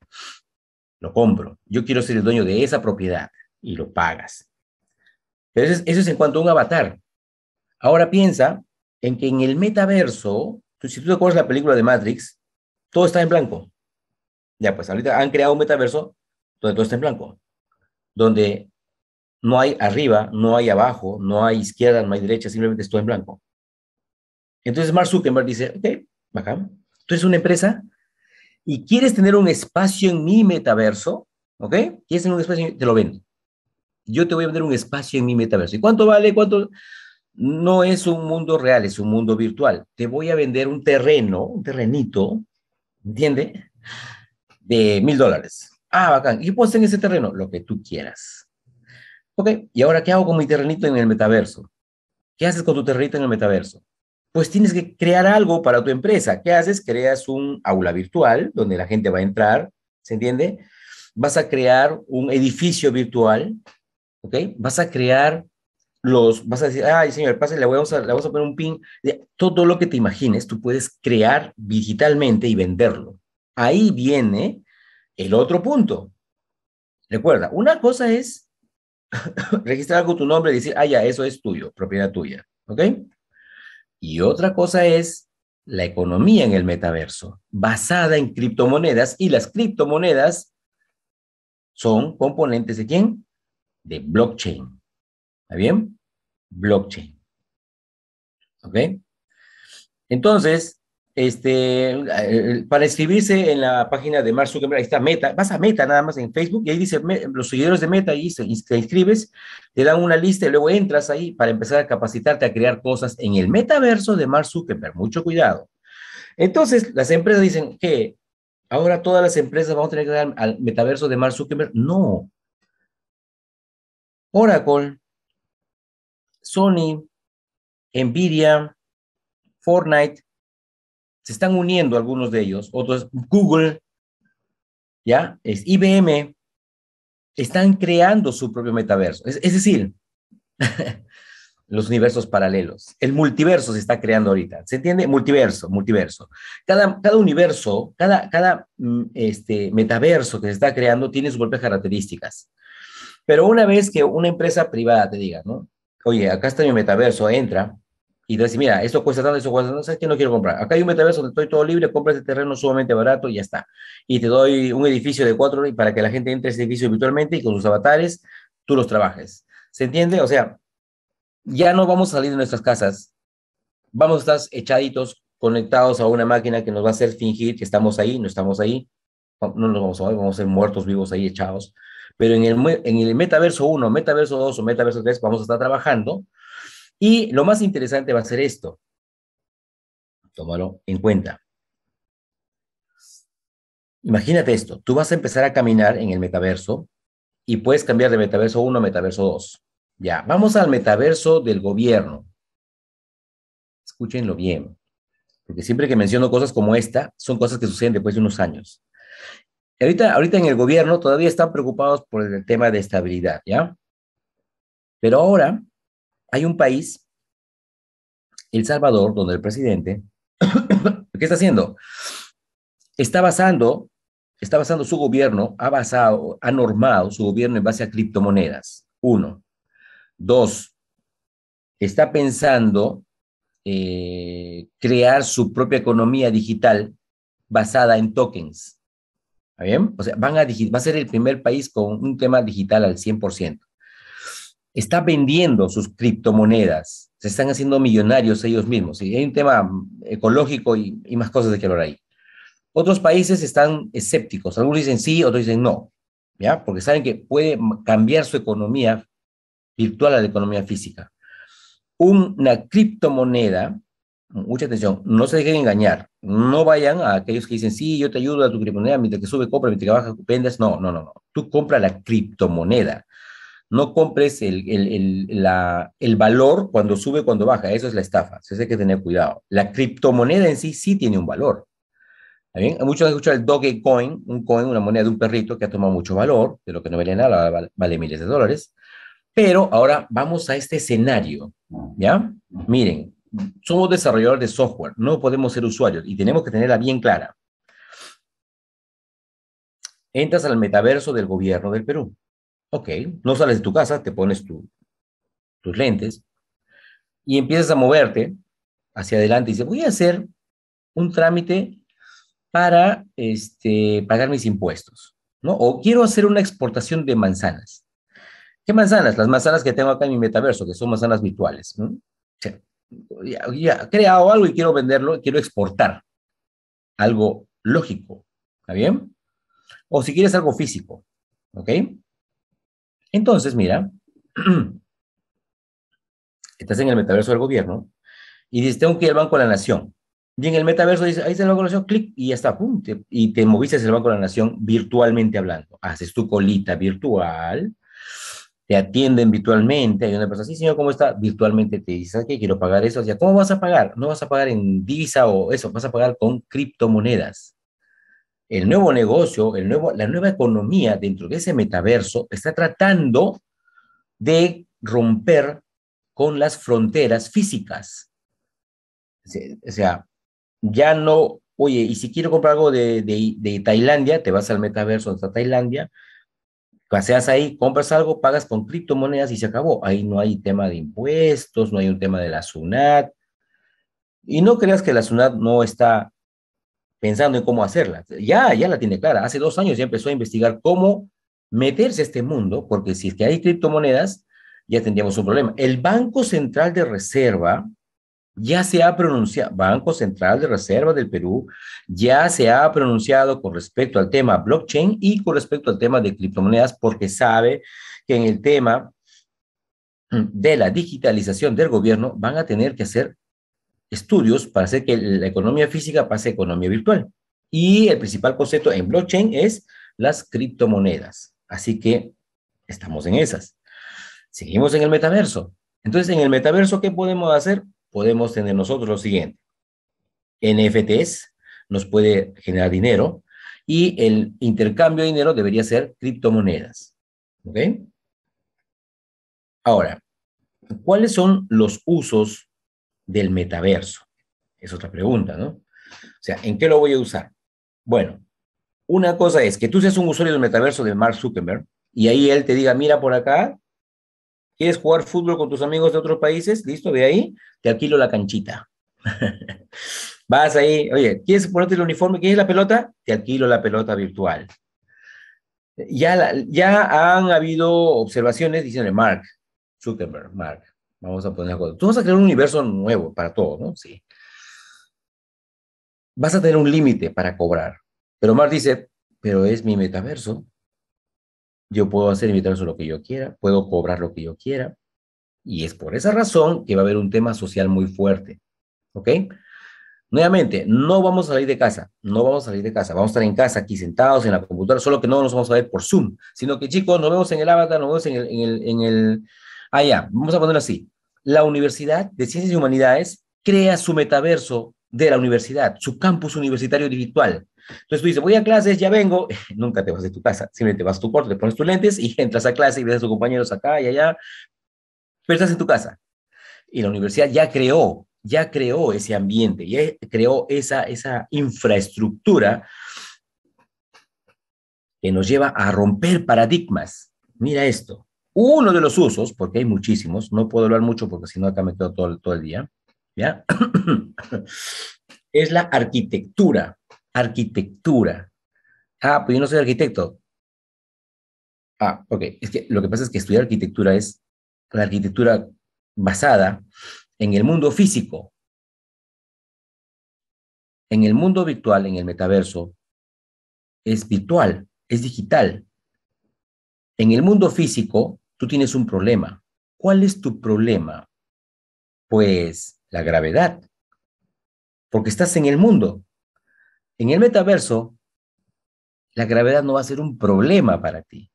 Lo compro. Yo quiero ser el dueño de esa propiedad y lo pagas. Pero eso es, en cuanto a un avatar. Ahora piensa en que en el metaverso, si tú te acuerdas la película de Matrix, todo está en blanco. Ya, pues ahorita han creado un metaverso donde todo está en blanco, donde no hay arriba, no hay abajo, no hay izquierda, no hay derecha, simplemente es todo en blanco. Entonces Mark Zuckerberg dice, ok, bacán, tú eres una empresa y quieres tener un espacio en mi metaverso, ¿ok? Quieres tener un espacio, te lo vendo yo te voy a vender un espacio en mi metaverso. ¿Y cuánto vale? ¿Cuánto? No es un mundo real, es un mundo virtual. Te voy a vender un terreno, un terrenito, ¿entiende? De mil dólares. Ah, bacán. ¿Y puedo hacer en ese terreno? Lo que tú quieras. Ok, ¿y ahora qué hago con mi terrenito en el metaverso? ¿Qué haces con tu terrenito en el metaverso? Pues tienes que crear algo para tu empresa. ¿Qué haces? Creas un aula virtual donde la gente va a entrar, ¿se entiende? Vas a crear un edificio virtual ¿ok? Vas a crear los, vas a decir, ay señor, pase, le vamos a, vamos a poner un pin. Todo lo que te imagines, tú puedes crear digitalmente y venderlo. Ahí viene el otro punto. Recuerda, una cosa es registrar con tu nombre y decir, ah, ya, eso es tuyo, propiedad tuya, ¿ok? Y otra cosa es la economía en el metaverso, basada en criptomonedas, y las criptomonedas son componentes de quién? de blockchain. ¿Está bien? Blockchain. ¿Ok? Entonces, este, eh, para inscribirse en la página de Mark Zuckerberg, ahí está Meta, vas a Meta nada más en Facebook y ahí dice los seguidores de Meta y te inscribes, te dan una lista y luego entras ahí para empezar a capacitarte a crear cosas en el metaverso de Mark Zuckerberg, mucho cuidado. Entonces, las empresas dicen que ahora todas las empresas van a tener que dar al metaverso de Mark Zuckerberg, no, Oracle, Sony, Nvidia, Fortnite, se están uniendo algunos de ellos, otros, Google, ¿ya? Es IBM, están creando su propio metaverso. Es, decir, los universos paralelos. El multiverso se está creando ahorita. ¿Se entiende? Multiverso, multiverso. Cada, cada universo, cada, cada mm, este, metaverso que se está creando tiene sus propias características. Pero una vez que una empresa privada te diga, ¿no? Oye, acá está mi metaverso, entra y te dice, mira, esto cuesta tanto, eso cuesta tanto, ¿sabes qué? No quiero comprar. Acá hay un metaverso donde estoy todo libre, compra ese terreno sumamente barato y ya está. Y te doy un edificio de cuatro y para que la gente entre a ese edificio virtualmente y con sus avatares tú los trabajes. ¿Se entiende? O sea, ya no vamos a salir de nuestras casas, vamos a estar echaditos, conectados a una máquina que nos va a hacer fingir que estamos ahí, no estamos ahí, no nos vamos a ver, vamos a ser muertos vivos ahí echados. Pero en el, metaverso 1, metaverso 2 o metaverso 3 vamos a estar trabajando. Y lo más interesante va a ser esto. Tómalo en cuenta. Imagínate esto, tú vas a empezar a caminar en el metaverso y puedes cambiar de metaverso 1 a metaverso 2. Ya, vamos al metaverso del gobierno. Escúchenlo bien, porque siempre que menciono cosas como esta, son cosas que suceden después de unos años ahorita, en el gobierno todavía están preocupados por el tema de estabilidad, ¿ya? Pero ahora hay un país, El Salvador, donde el presidente, ¿qué está haciendo? Está basando, está basando su gobierno, ha basado, ha normado su gobierno en base a criptomonedas. Uno. Dos, está pensando eh, crear su propia economía digital basada en tokens bien? O sea, van a va a ser el primer país con un tema digital al 100%. Está vendiendo sus criptomonedas. Se están haciendo millonarios ellos mismos. Y hay un tema mm, ecológico y, más cosas de que hablar ahí. Otros países están escépticos. Algunos dicen sí, otros dicen no. ¿Ya? Porque saben que puede cambiar su economía virtual a la economía física. Una criptomoneda mucha atención, no se dejen engañar, no vayan a aquellos que dicen, sí, yo te ayudo a tu criptomoneda, mientras que sube, compra, mientras que baja, vendes, no, no, no, no, tú compra la criptomoneda, no compres el, el, el, la, el valor cuando sube, cuando baja, eso es la estafa, eso hay que tener cuidado. La criptomoneda en sí sí tiene un valor. ¿Bien? Muchos han escuchado el Dogecoin, un coin, una moneda de un perrito que ha tomado mucho valor, de lo que no vale nada, vale miles de dólares. Pero ahora vamos a este escenario, ¿ya? Miren, somos desarrolladores de software, no podemos ser usuarios y tenemos que tenerla bien clara. Entras al metaverso del gobierno del Perú. Ok, no sales de tu casa, te pones tus lentes y empiezas a moverte hacia adelante y dices, voy a hacer un trámite para este, pagar mis impuestos, ¿no? O quiero hacer una exportación de manzanas. ¿Qué manzanas? Las manzanas que tengo acá en mi metaverso, que son manzanas virtuales he creado algo y quiero venderlo, quiero exportar algo lógico, ¿está bien? O si quieres algo físico, ¿ok? Entonces, mira, estás en el metaverso del gobierno y dices, tengo que ir al Banco de la Nación. Y en el metaverso dice, ahí está el Banco de la Nación, clic y ya está, pum, y te moviste hacia el Banco de la Nación virtualmente hablando. Haces tu colita virtual, te atienden virtualmente, hay una persona, así señor, ¿cómo está? Virtualmente te dice, ¿sabes qué? Quiero pagar eso. O sea, ¿cómo vas a pagar? No vas a pagar en divisa o eso, vas a pagar con criptomonedas. El nuevo negocio, el nuevo, la nueva economía dentro de ese metaverso está tratando de romper con las fronteras físicas. O sea, ya no, oye, y si quiero comprar algo de, de, de Tailandia, te vas al metaverso, hasta Tailandia, Seas ahí, compras algo, pagas con criptomonedas y se acabó. Ahí no hay tema de impuestos, no hay un tema de la SUNAT. Y no creas que la SUNAT no está pensando en cómo hacerla. Ya, ya la tiene clara. Hace dos años ya empezó a investigar cómo meterse a este mundo, porque si es que hay criptomonedas, ya tendríamos un problema. El Banco Central de Reserva ya se ha pronunciado, Banco Central de Reserva del Perú, ya se ha pronunciado con respecto al tema blockchain y con respecto al tema de criptomonedas, porque sabe que en el tema de la digitalización del gobierno van a tener que hacer estudios para hacer que la economía física pase a economía virtual. Y el principal concepto en blockchain es las criptomonedas. Así que estamos en esas. Seguimos en el metaverso. Entonces, en el metaverso, ¿qué podemos hacer? podemos tener nosotros lo siguiente. NFTs nos puede generar dinero y el intercambio de dinero debería ser criptomonedas. ¿Ok? Ahora, ¿cuáles son los usos del metaverso? Es otra pregunta, ¿no? O sea, ¿en qué lo voy a usar? Bueno, una cosa es que tú seas un usuario del metaverso de Mark Zuckerberg y ahí él te diga, mira por acá, ¿Quieres jugar fútbol con tus amigos de otros países? Listo, ve ahí, te alquilo la canchita. Vas ahí, oye, ¿quieres ponerte el uniforme? ¿Quieres la pelota? Te alquilo la pelota virtual. Ya, ya han habido observaciones diciéndole, Mark, Zuckerberg, Mark, vamos a poner algo. Tú vas a crear un universo nuevo para todo, ¿no? Sí. Vas a tener un límite para cobrar. Pero Mark dice, pero es mi metaverso yo puedo hacer invitados lo que yo quiera, puedo cobrar lo que yo quiera, y es por esa razón que va a haber un tema social muy fuerte. ¿Ok? Nuevamente, no vamos a salir de casa, no vamos a salir de casa, vamos a estar en casa aquí sentados en la computadora, solo que no nos vamos a ver por Zoom, sino que chicos, nos vemos en el avatar, nos vemos en el... En el, en Ah, vamos a ponerlo así. La Universidad de Ciencias y Humanidades crea su metaverso de la universidad, su campus universitario virtual. Entonces tú dices, voy a clases, ya vengo, nunca te vas de tu casa, simplemente vas a tu porte te pones tus lentes y entras a clase y ves a tus compañeros acá y allá, pero estás en tu casa. Y la universidad ya creó, ya creó ese ambiente, ya creó esa, esa infraestructura que nos lleva a romper paradigmas. Mira esto. Uno de los usos, porque hay muchísimos, no puedo hablar mucho porque si no acá me quedo todo, todo el día, ¿ya? es la arquitectura arquitectura. Ah, pues yo no soy arquitecto. Ah, ok. Es que lo que pasa es que estudiar arquitectura es la arquitectura basada en el mundo físico. En el mundo virtual, en el metaverso, es virtual, es digital. En el mundo físico, tú tienes un problema. ¿Cuál es tu problema? Pues la gravedad, porque estás en el mundo, en el metaverso, la gravedad no va a ser un problema para ti.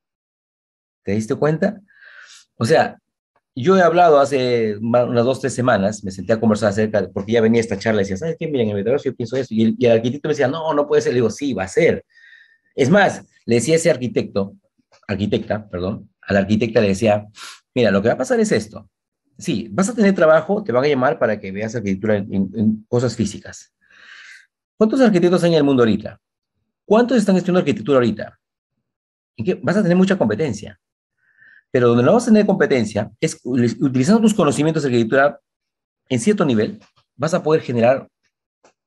¿Te diste cuenta? O sea, yo he hablado hace unas dos, tres semanas, me senté a conversar acerca, de, porque ya venía esta charla y decía, ¿sabes qué? Mira, en el metaverso yo pienso eso. Y el, arquitecto me decía, no, no puede ser. Le digo, sí, va a ser. Es más, le decía a ese arquitecto, arquitecta, perdón, al arquitecto arquitecta le decía, mira, lo que va a pasar es esto. Sí, vas a tener trabajo, te van a llamar para que veas arquitectura en cosas físicas. ¿Cuántos arquitectos hay en el mundo ahorita? ¿Cuántos están estudiando arquitectura ahorita? Vas a tener mucha competencia. Pero donde no vas a tener competencia es utilizando tus conocimientos de arquitectura en cierto nivel, vas a poder generar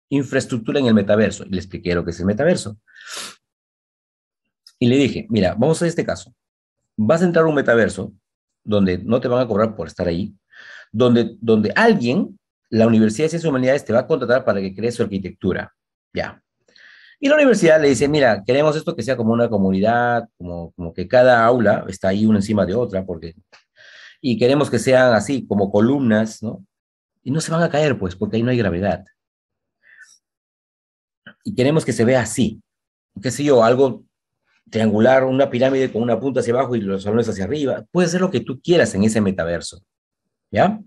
infraestructura en el metaverso. Y le expliqué lo que es el metaverso. Y le dije, mira, vamos a este caso. Vas a entrar a un metaverso donde no te van a cobrar por estar ahí, donde, donde alguien, la Universidad de Ciencias Humanidades, te va a contratar para que crees su arquitectura. Ya. Y la universidad le dice, mira, queremos esto que sea como una comunidad, como, como que cada aula está ahí una encima de otra, porque... Y queremos que sean así, como columnas, ¿no? Y no se van a caer, pues, porque ahí no hay gravedad. Y queremos que se vea así, qué sé yo, algo triangular, una pirámide con una punta hacia abajo y los salones hacia arriba. Puede ser lo que tú quieras en ese metaverso, ¿ya?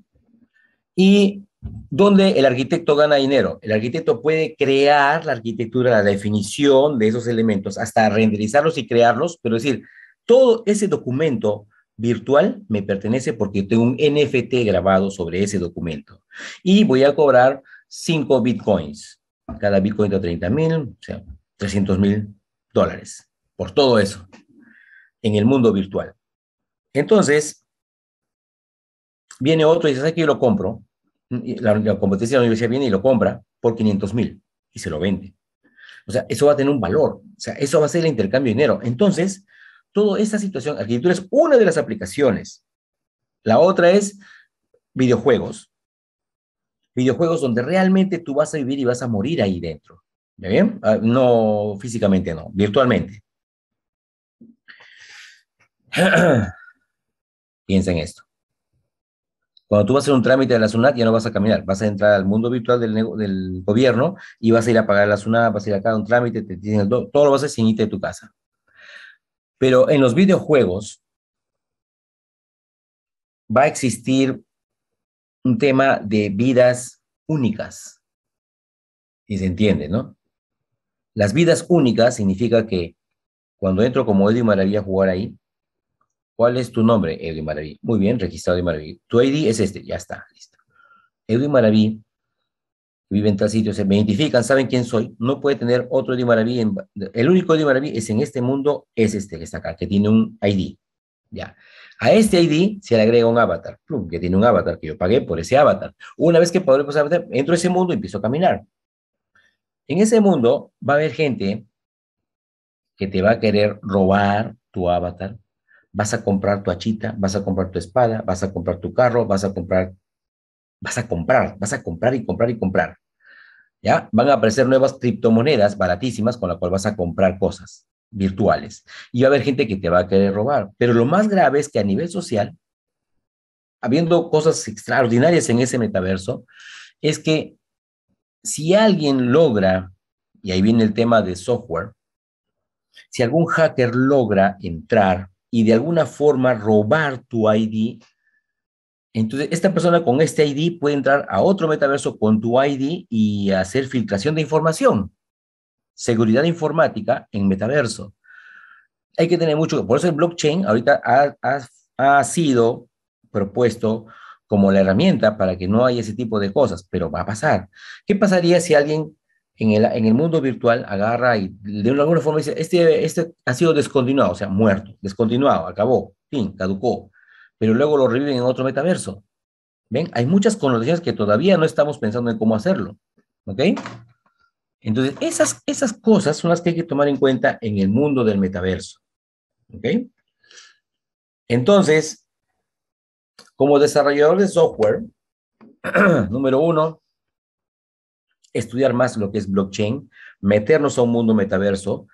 Y ¿Dónde el arquitecto gana dinero. El arquitecto puede crear la arquitectura, la definición de esos elementos, hasta renderizarlos y crearlos, pero decir, todo ese documento virtual me pertenece porque tengo un NFT grabado sobre ese documento. Y voy a cobrar 5 bitcoins. Cada bitcoin da 30 mil, o sea, 300 mil dólares por todo eso en el mundo virtual. Entonces, viene otro y dice, aquí yo lo compro, la, competencia de la universidad viene y lo compra por 500 mil y se lo vende. O sea, eso va a tener un valor. O sea, eso va a ser el intercambio de dinero. Entonces, toda esta situación, arquitectura es una de las aplicaciones. La otra es videojuegos. Videojuegos donde realmente tú vas a vivir y vas a morir ahí dentro. ¿Ya bien? Ah, no físicamente, no, virtualmente. Piensa en esto. Cuando tú vas a hacer un trámite de la SUNAT, ya no vas a caminar, vas a entrar al mundo virtual del, gobierno y vas a ir a pagar la SUNAT, vas a ir a a un trámite, te dicen, todo, todo lo vas a hacer sin irte de tu casa. Pero en los videojuegos va a existir un tema de vidas únicas. Y se entiende, ¿no? Las vidas únicas significa que cuando entro como Eddie Maravilla a jugar ahí, ¿Cuál es tu nombre? Edwin Maraví. Muy bien, registrado Edwin Maraví. Tu ID es este, ya está, listo. Edwin Maraví vive en tal sitio, se me identifican, saben quién soy. No puede tener otro Edwin Maraví. el único Edwin Maraví es en este mundo, es este que está acá, que tiene un ID. Ya. A este ID se le agrega un avatar, que tiene un avatar, que yo pagué por ese avatar. Una vez que pagué por ese avatar, entro a ese mundo y empiezo a caminar. En ese mundo va a haber gente que te va a querer robar tu avatar, vas a comprar tu achita, vas a comprar tu espada, vas a comprar tu carro, vas a comprar, vas a comprar, vas a comprar y comprar y comprar. ¿Ya? Van a aparecer nuevas criptomonedas baratísimas con la cual vas a comprar cosas virtuales. Y va a haber gente que te va a querer robar. Pero lo más grave es que a nivel social, habiendo cosas extraordinarias en ese metaverso, es que si alguien logra, y ahí viene el tema de software, si algún hacker logra entrar y de alguna forma robar tu ID, entonces esta persona con este ID puede entrar a otro metaverso con tu ID y hacer filtración de información, seguridad informática en metaverso. Hay que tener mucho, por eso el blockchain ahorita ha, ha sido propuesto como la herramienta para que no haya ese tipo de cosas, pero va a pasar. ¿Qué pasaría si alguien en el, mundo virtual agarra y de alguna forma dice, este, este ha sido descontinuado, o sea, muerto, descontinuado, acabó, fin, caducó, pero luego lo reviven en otro metaverso. ¿Ven? Hay muchas connotaciones que todavía no estamos pensando en cómo hacerlo. ¿Ok? Entonces, esas, esas cosas son las que hay que tomar en cuenta en el mundo del metaverso. ¿Ok? Entonces, como desarrollador de software, número uno, estudiar más lo que es blockchain, meternos a un mundo metaverso,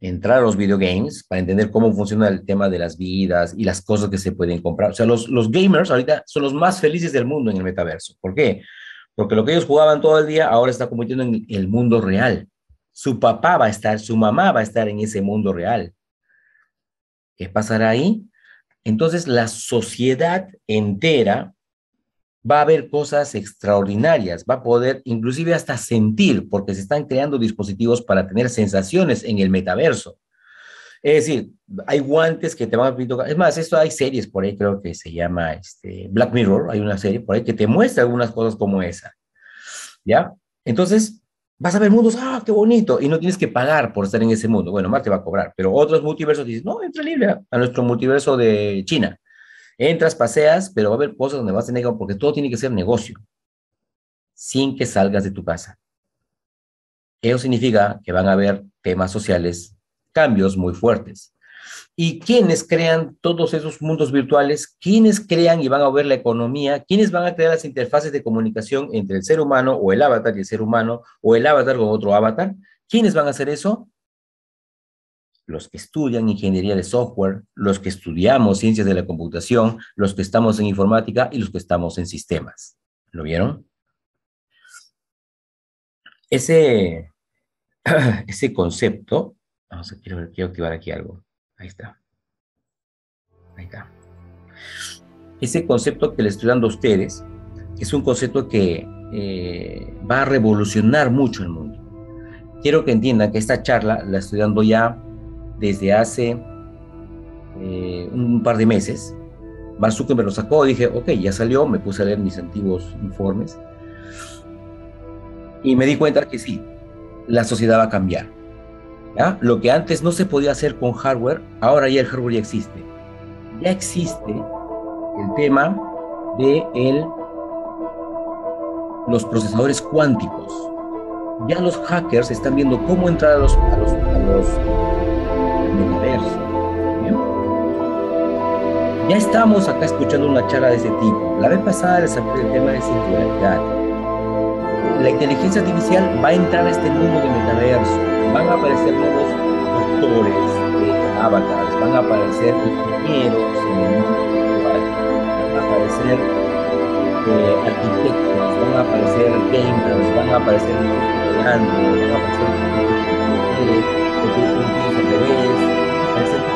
entrar a los videogames para entender cómo funciona el tema de las vidas y las cosas que se pueden comprar. O sea, los, los gamers ahorita son los más felices del mundo en el metaverso. ¿Por qué? Porque lo que ellos jugaban todo el día ahora está convirtiendo en el mundo real. Su papá va a estar, su mamá va a estar en ese mundo real. ¿Qué pasará ahí? Entonces la sociedad entera va a haber cosas extraordinarias, va a poder inclusive hasta sentir, porque se están creando dispositivos para tener sensaciones en el metaverso. Es decir, hay guantes que te van a... Es más, esto hay series por ahí, creo que se llama este, Black Mirror, hay una serie por ahí que te muestra algunas cosas como esa. ¿Ya? Entonces, vas a ver mundos, ah, qué bonito, y no tienes que pagar por estar en ese mundo. Bueno, te va a cobrar, pero otros multiversos dicen, no, entra libre a nuestro multiverso de China. Entras, paseas, pero va a haber cosas donde vas a tener que, porque todo tiene que ser negocio, sin que salgas de tu casa. Eso significa que van a haber temas sociales, cambios muy fuertes. ¿Y quiénes crean todos esos mundos virtuales? ¿Quiénes crean y van a ver la economía? ¿Quiénes van a crear las interfaces de comunicación entre el ser humano o el avatar y el ser humano o el avatar con otro avatar? ¿Quiénes van a hacer eso? los que estudian ingeniería de software, los que estudiamos ciencias de la computación, los que estamos en informática y los que estamos en sistemas. ¿Lo vieron? Ese, ese concepto, vamos a, quiero, quiero activar aquí algo. Ahí está. Ahí está. Ese concepto que le estoy dando a ustedes es un concepto que eh, va a revolucionar mucho el mundo. Quiero que entiendan que esta charla la estoy dando ya desde hace eh, un par de meses. Mark me lo sacó, dije, ok, ya salió, me puse a leer mis antiguos informes y me di cuenta que sí, la sociedad va a cambiar. Lo que antes no se podía hacer con hardware, ahora ya el hardware ya existe. Ya existe el tema de los procesadores cuánticos. Ya los hackers están viendo cómo entrar a los Ya estamos acá escuchando una charla de ese tipo. La vez pasada les hablé del tema de singularidad. La inteligencia artificial va a entrar a este mundo de metaverso. Van a aparecer nuevos doctores avatars, van a aparecer ingenieros en el mundo van a aparecer arquitectos, van a aparecer gamers, van a aparecer van a aparecer eh, van a aparecer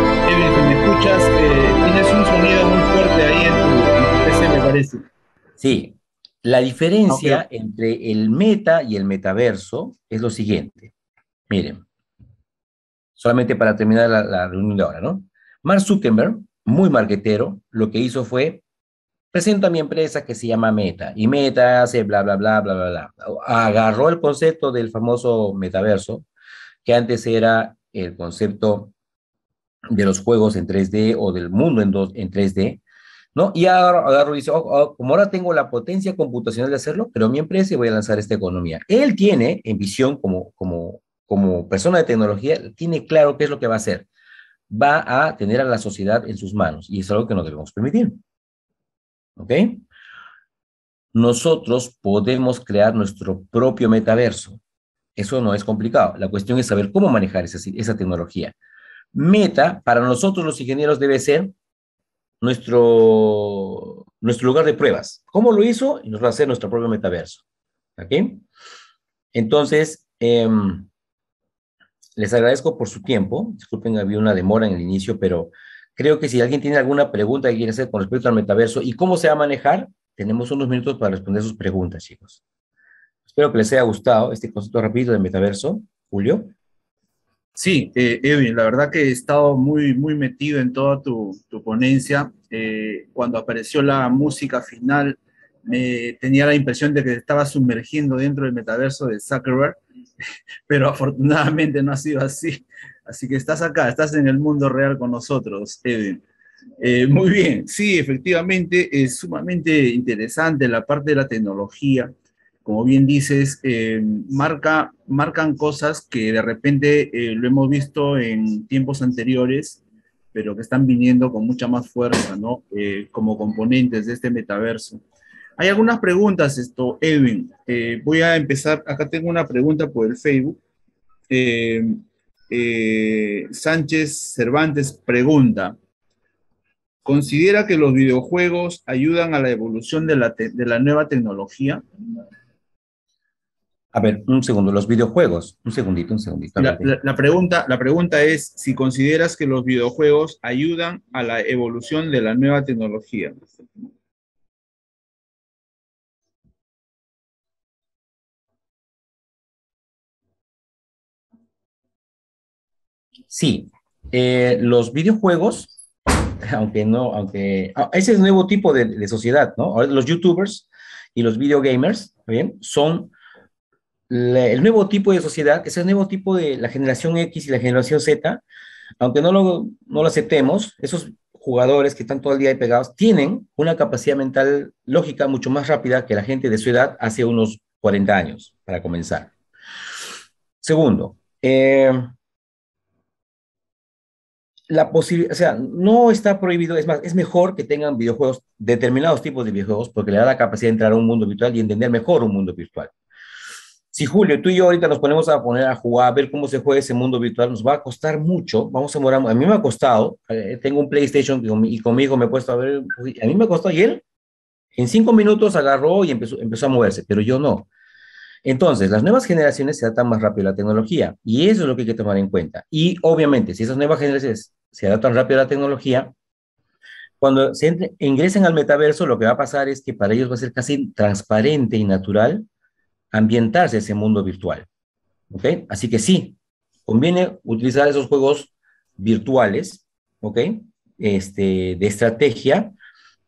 me escuchas, eh, tienes un sonido muy fuerte ahí en tu, PC, me parece. Sí, la diferencia entre el meta y el metaverso es lo siguiente. Miren, solamente para terminar la, reunión de ahora, ¿no? Mark Zuckerberg, muy marquetero, lo que hizo fue, presento a mi empresa que se llama Meta, y Meta hace bla, bla, bla, bla, bla, bla. Agarró el concepto del famoso metaverso, que antes era el concepto de los juegos en 3D o del mundo en, dos, en 3D, ¿no? Y ahora y dice, oh, oh, como ahora tengo la potencia computacional de hacerlo, creo mi empresa y voy a lanzar esta economía. Él tiene, en visión como, como, como persona de tecnología, tiene claro qué es lo que va a hacer. Va a tener a la sociedad en sus manos y es algo que no debemos permitir. ¿Ok? Nosotros podemos crear nuestro propio metaverso. Eso no es complicado. La cuestión es saber cómo manejar esa, esa tecnología. Meta, para nosotros los ingenieros, debe ser nuestro, nuestro lugar de pruebas. ¿Cómo lo hizo? Y nos va a hacer nuestro propio metaverso. ¿Ok? Entonces, em, les agradezco por su tiempo. Disculpen, había una demora en el inicio, pero creo que si alguien tiene alguna pregunta que quiere hacer con respecto al metaverso y cómo se va a manejar, tenemos unos minutos para responder sus preguntas, chicos. Espero que les haya gustado este concepto rápido de metaverso, Julio. Sí, eh, Edwin, la verdad que he estado muy, muy metido en toda tu, ponencia. Eh, cuando apareció la música final, me tenía la impresión de que estaba sumergiendo dentro del metaverso de Zuckerberg, pero afortunadamente no ha sido así. Así que estás acá, estás en el mundo real con nosotros, Edwin. Eh, muy bien, sí, efectivamente, es sumamente interesante la parte de la tecnología como bien dices, eh, marcan cosas que de repente eh, lo hemos visto en tiempos anteriores, pero que están viniendo con mucha más fuerza, ¿no? Eh, como componentes de este metaverso. Hay algunas preguntas, esto, Edwin. voy a empezar, acá tengo una pregunta por el Facebook. Sánchez Cervantes pregunta, ¿considera que los videojuegos ayudan a la evolución de la, de la nueva tecnología? A ver, un segundo, los videojuegos. Un segundito, un segundito. Eh. La, pregunta, la pregunta es si consideras que los videojuegos ayudan a la evolución de la nueva tecnología. Sí, eh, los videojuegos, aunque no, aunque ah, ese es un nuevo tipo de, sociedad, ¿no? los youtubers y los videogamers, ¿bien? Son el nuevo tipo de sociedad, ese nuevo tipo de la generación X y la generación Z, aunque no lo, no lo aceptemos, esos jugadores que están todo el día ahí pegados tienen una capacidad mental lógica mucho más rápida que la gente de su edad hace unos 40 años, para comenzar. Segundo, eh, la posibilidad, o sea, no está prohibido, es más, es mejor que tengan videojuegos, determinados tipos de videojuegos, porque le da la capacidad de entrar a un mundo virtual y entender mejor un mundo virtual. Si Julio, tú y yo ahorita nos ponemos a poner a jugar, a ver cómo se juega ese mundo virtual, nos va a costar mucho. Vamos a morar. A mí me ha costado. Eh, tengo un PlayStation y conmigo me he puesto a ver. A mí me costado y él en cinco minutos agarró y empezó, a moverse, pero yo no. Entonces, las nuevas generaciones se adaptan más rápido a la tecnología y eso es lo que hay que tomar en cuenta. Y obviamente, si esas nuevas generaciones se adaptan rápido a la tecnología, cuando se ingresen al metaverso, lo que va a pasar es que para ellos va a ser casi transparente y natural ambientarse ese mundo virtual. ¿Ok? Así que sí, conviene utilizar esos juegos virtuales, ¿ok? Este, de estrategia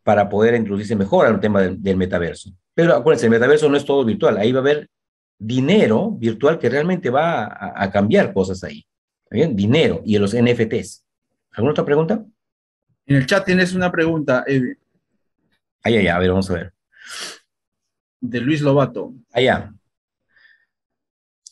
para poder introducirse mejor al tema del, metaverso. Pero acuérdense, el metaverso no es todo virtual, ahí va a haber dinero virtual que realmente va a, cambiar cosas ahí. ¿Bien? Dinero y los NFTs. ¿Alguna otra pregunta? En el chat tienes una pregunta, Evi. Ahí, a ver, vamos a ver. De Luis Lobato. Allá.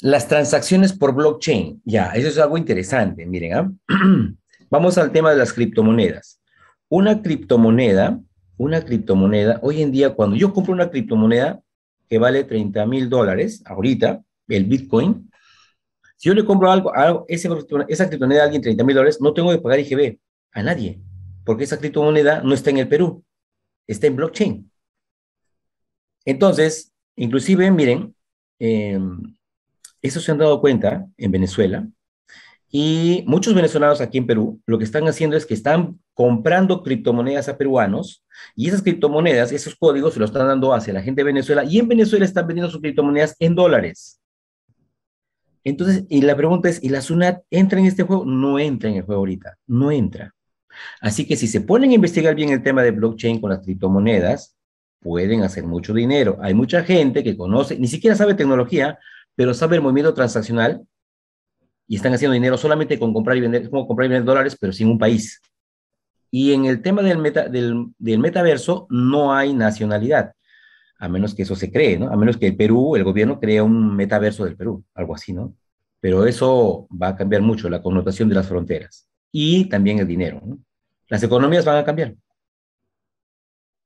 Las transacciones por blockchain. Ya, eso es algo interesante. Miren, ¿ah? vamos al tema de las criptomonedas. Una criptomoneda, una criptomoneda, hoy en día cuando yo compro una criptomoneda que vale 30 mil dólares, ahorita, el Bitcoin, si yo le compro algo, a esa, criptomoneda a alguien 30 mil dólares, no tengo que pagar IGB a nadie, porque esa criptomoneda no está en el Perú, está en blockchain. Entonces, inclusive, miren, eh, eso se han dado cuenta en Venezuela y muchos venezolanos aquí en Perú lo que están haciendo es que están comprando criptomonedas a peruanos y esas criptomonedas, esos códigos se los están dando hacia la gente de Venezuela y en Venezuela están vendiendo sus criptomonedas en dólares. Entonces, y la pregunta es, ¿y la SUNAT entra en este juego? No entra en el juego ahorita, no entra. Así que si se ponen a investigar bien el tema de blockchain con las criptomonedas, pueden hacer mucho dinero. Hay mucha gente que conoce, ni siquiera sabe tecnología, pero sabe el movimiento transaccional y están haciendo dinero solamente con comprar y vender, como comprar y vender dólares, pero sin un país. Y en el tema del, del, metaverso no hay nacionalidad, a menos que eso se cree, ¿no? A menos que el Perú, el gobierno crea un metaverso del Perú, algo así, ¿no? Pero eso va a cambiar mucho la connotación de las fronteras y también el dinero, Las economías van a cambiar.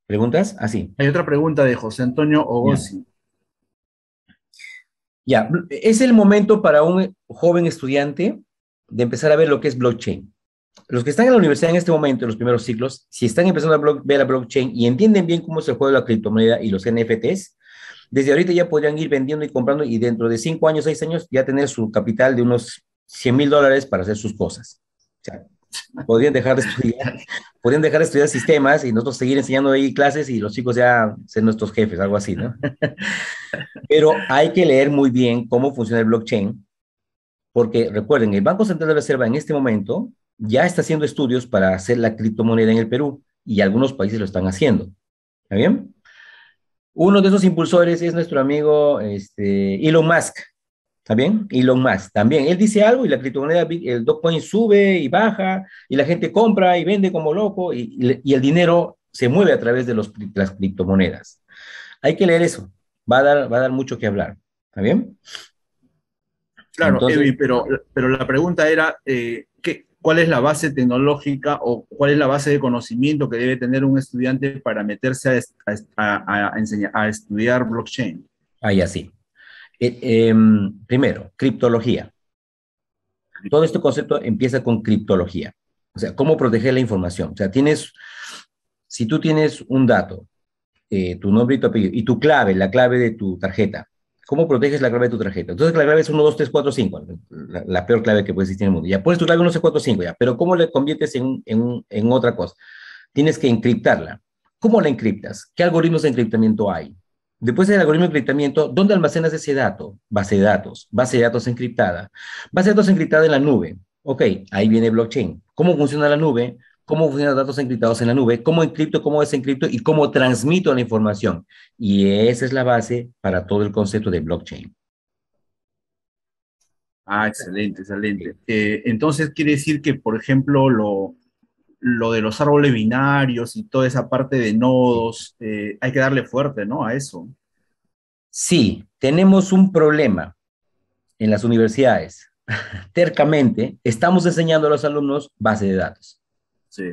¿Preguntas? Así. Ah, hay otra pregunta de José Antonio Ogosi. Ya, es el momento para un joven estudiante de empezar a ver lo que es blockchain. Los que están en la universidad en este momento, en los primeros ciclos, si están empezando a ver la blockchain y entienden bien cómo es el juego de la criptomoneda y los NFTs, desde ahorita ya podrían ir vendiendo y comprando y dentro de cinco años, seis años, ya tener su capital de unos 100 mil dólares para hacer sus cosas. O podrían dejar de estudiar, dejar estudiar sistemas y nosotros seguir enseñando ahí clases y los chicos ya ser nuestros jefes, algo así, ¿no? Pero hay que leer muy bien cómo funciona el blockchain, porque recuerden, el Banco Central de Reserva en este momento ya está haciendo estudios para hacer la criptomoneda en el Perú y algunos países lo están haciendo. ¿Está bien? Uno de esos impulsores es nuestro amigo este, Elon Musk, ¿Está Y lo más también. Él dice algo y la criptomoneda, el Dogecoin sube y baja, y la gente compra y vende como loco, y, el dinero se mueve a través de, los, las criptomonedas. Hay que leer eso, va a dar, va a dar mucho que hablar, ¿está bien? Claro, pero, pero la pregunta era, eh, ¿cuál es la base tecnológica o cuál es la base de conocimiento que debe tener un estudiante para meterse a, a, a, estudiar blockchain? Ah, ya sí. Eh, em, primero, criptología. Todo este concepto empieza con criptología. O sea, cómo proteger la información. O sea, tienes, si tú tienes un dato, eh, tu nombre y tu apellido, y tu clave, la clave de tu tarjeta, ¿cómo proteges la clave de tu tarjeta? Entonces, la clave es 1, 2, 3, 4, 5, la, peor clave que puede existir en el mundo. Ya pones tu clave 1, 2, 4, 5, ya, pero ¿cómo le conviertes en, en, en otra cosa? Tienes que encriptarla. ¿Cómo la encriptas? ¿Qué algoritmos de encriptamiento hay? Después del algoritmo de encriptamiento, ¿dónde almacenas ese dato? Base de datos, base de datos encriptada. Base de datos encriptada en la nube. Ok, ahí viene blockchain. ¿Cómo funciona la nube? ¿Cómo funcionan los datos encriptados en la nube? ¿Cómo encripto, cómo desencripto y cómo transmito la información? Y esa es la base para todo el concepto de blockchain. Ah, excelente, excelente. Eh, entonces, quiere decir que, por ejemplo, lo, lo de los árboles binarios y toda esa parte de nodos, eh, hay que darle fuerte, ¿no? A eso. Sí, tenemos un problema en las universidades. Tercamente, estamos enseñando a los alumnos base de datos. Sí.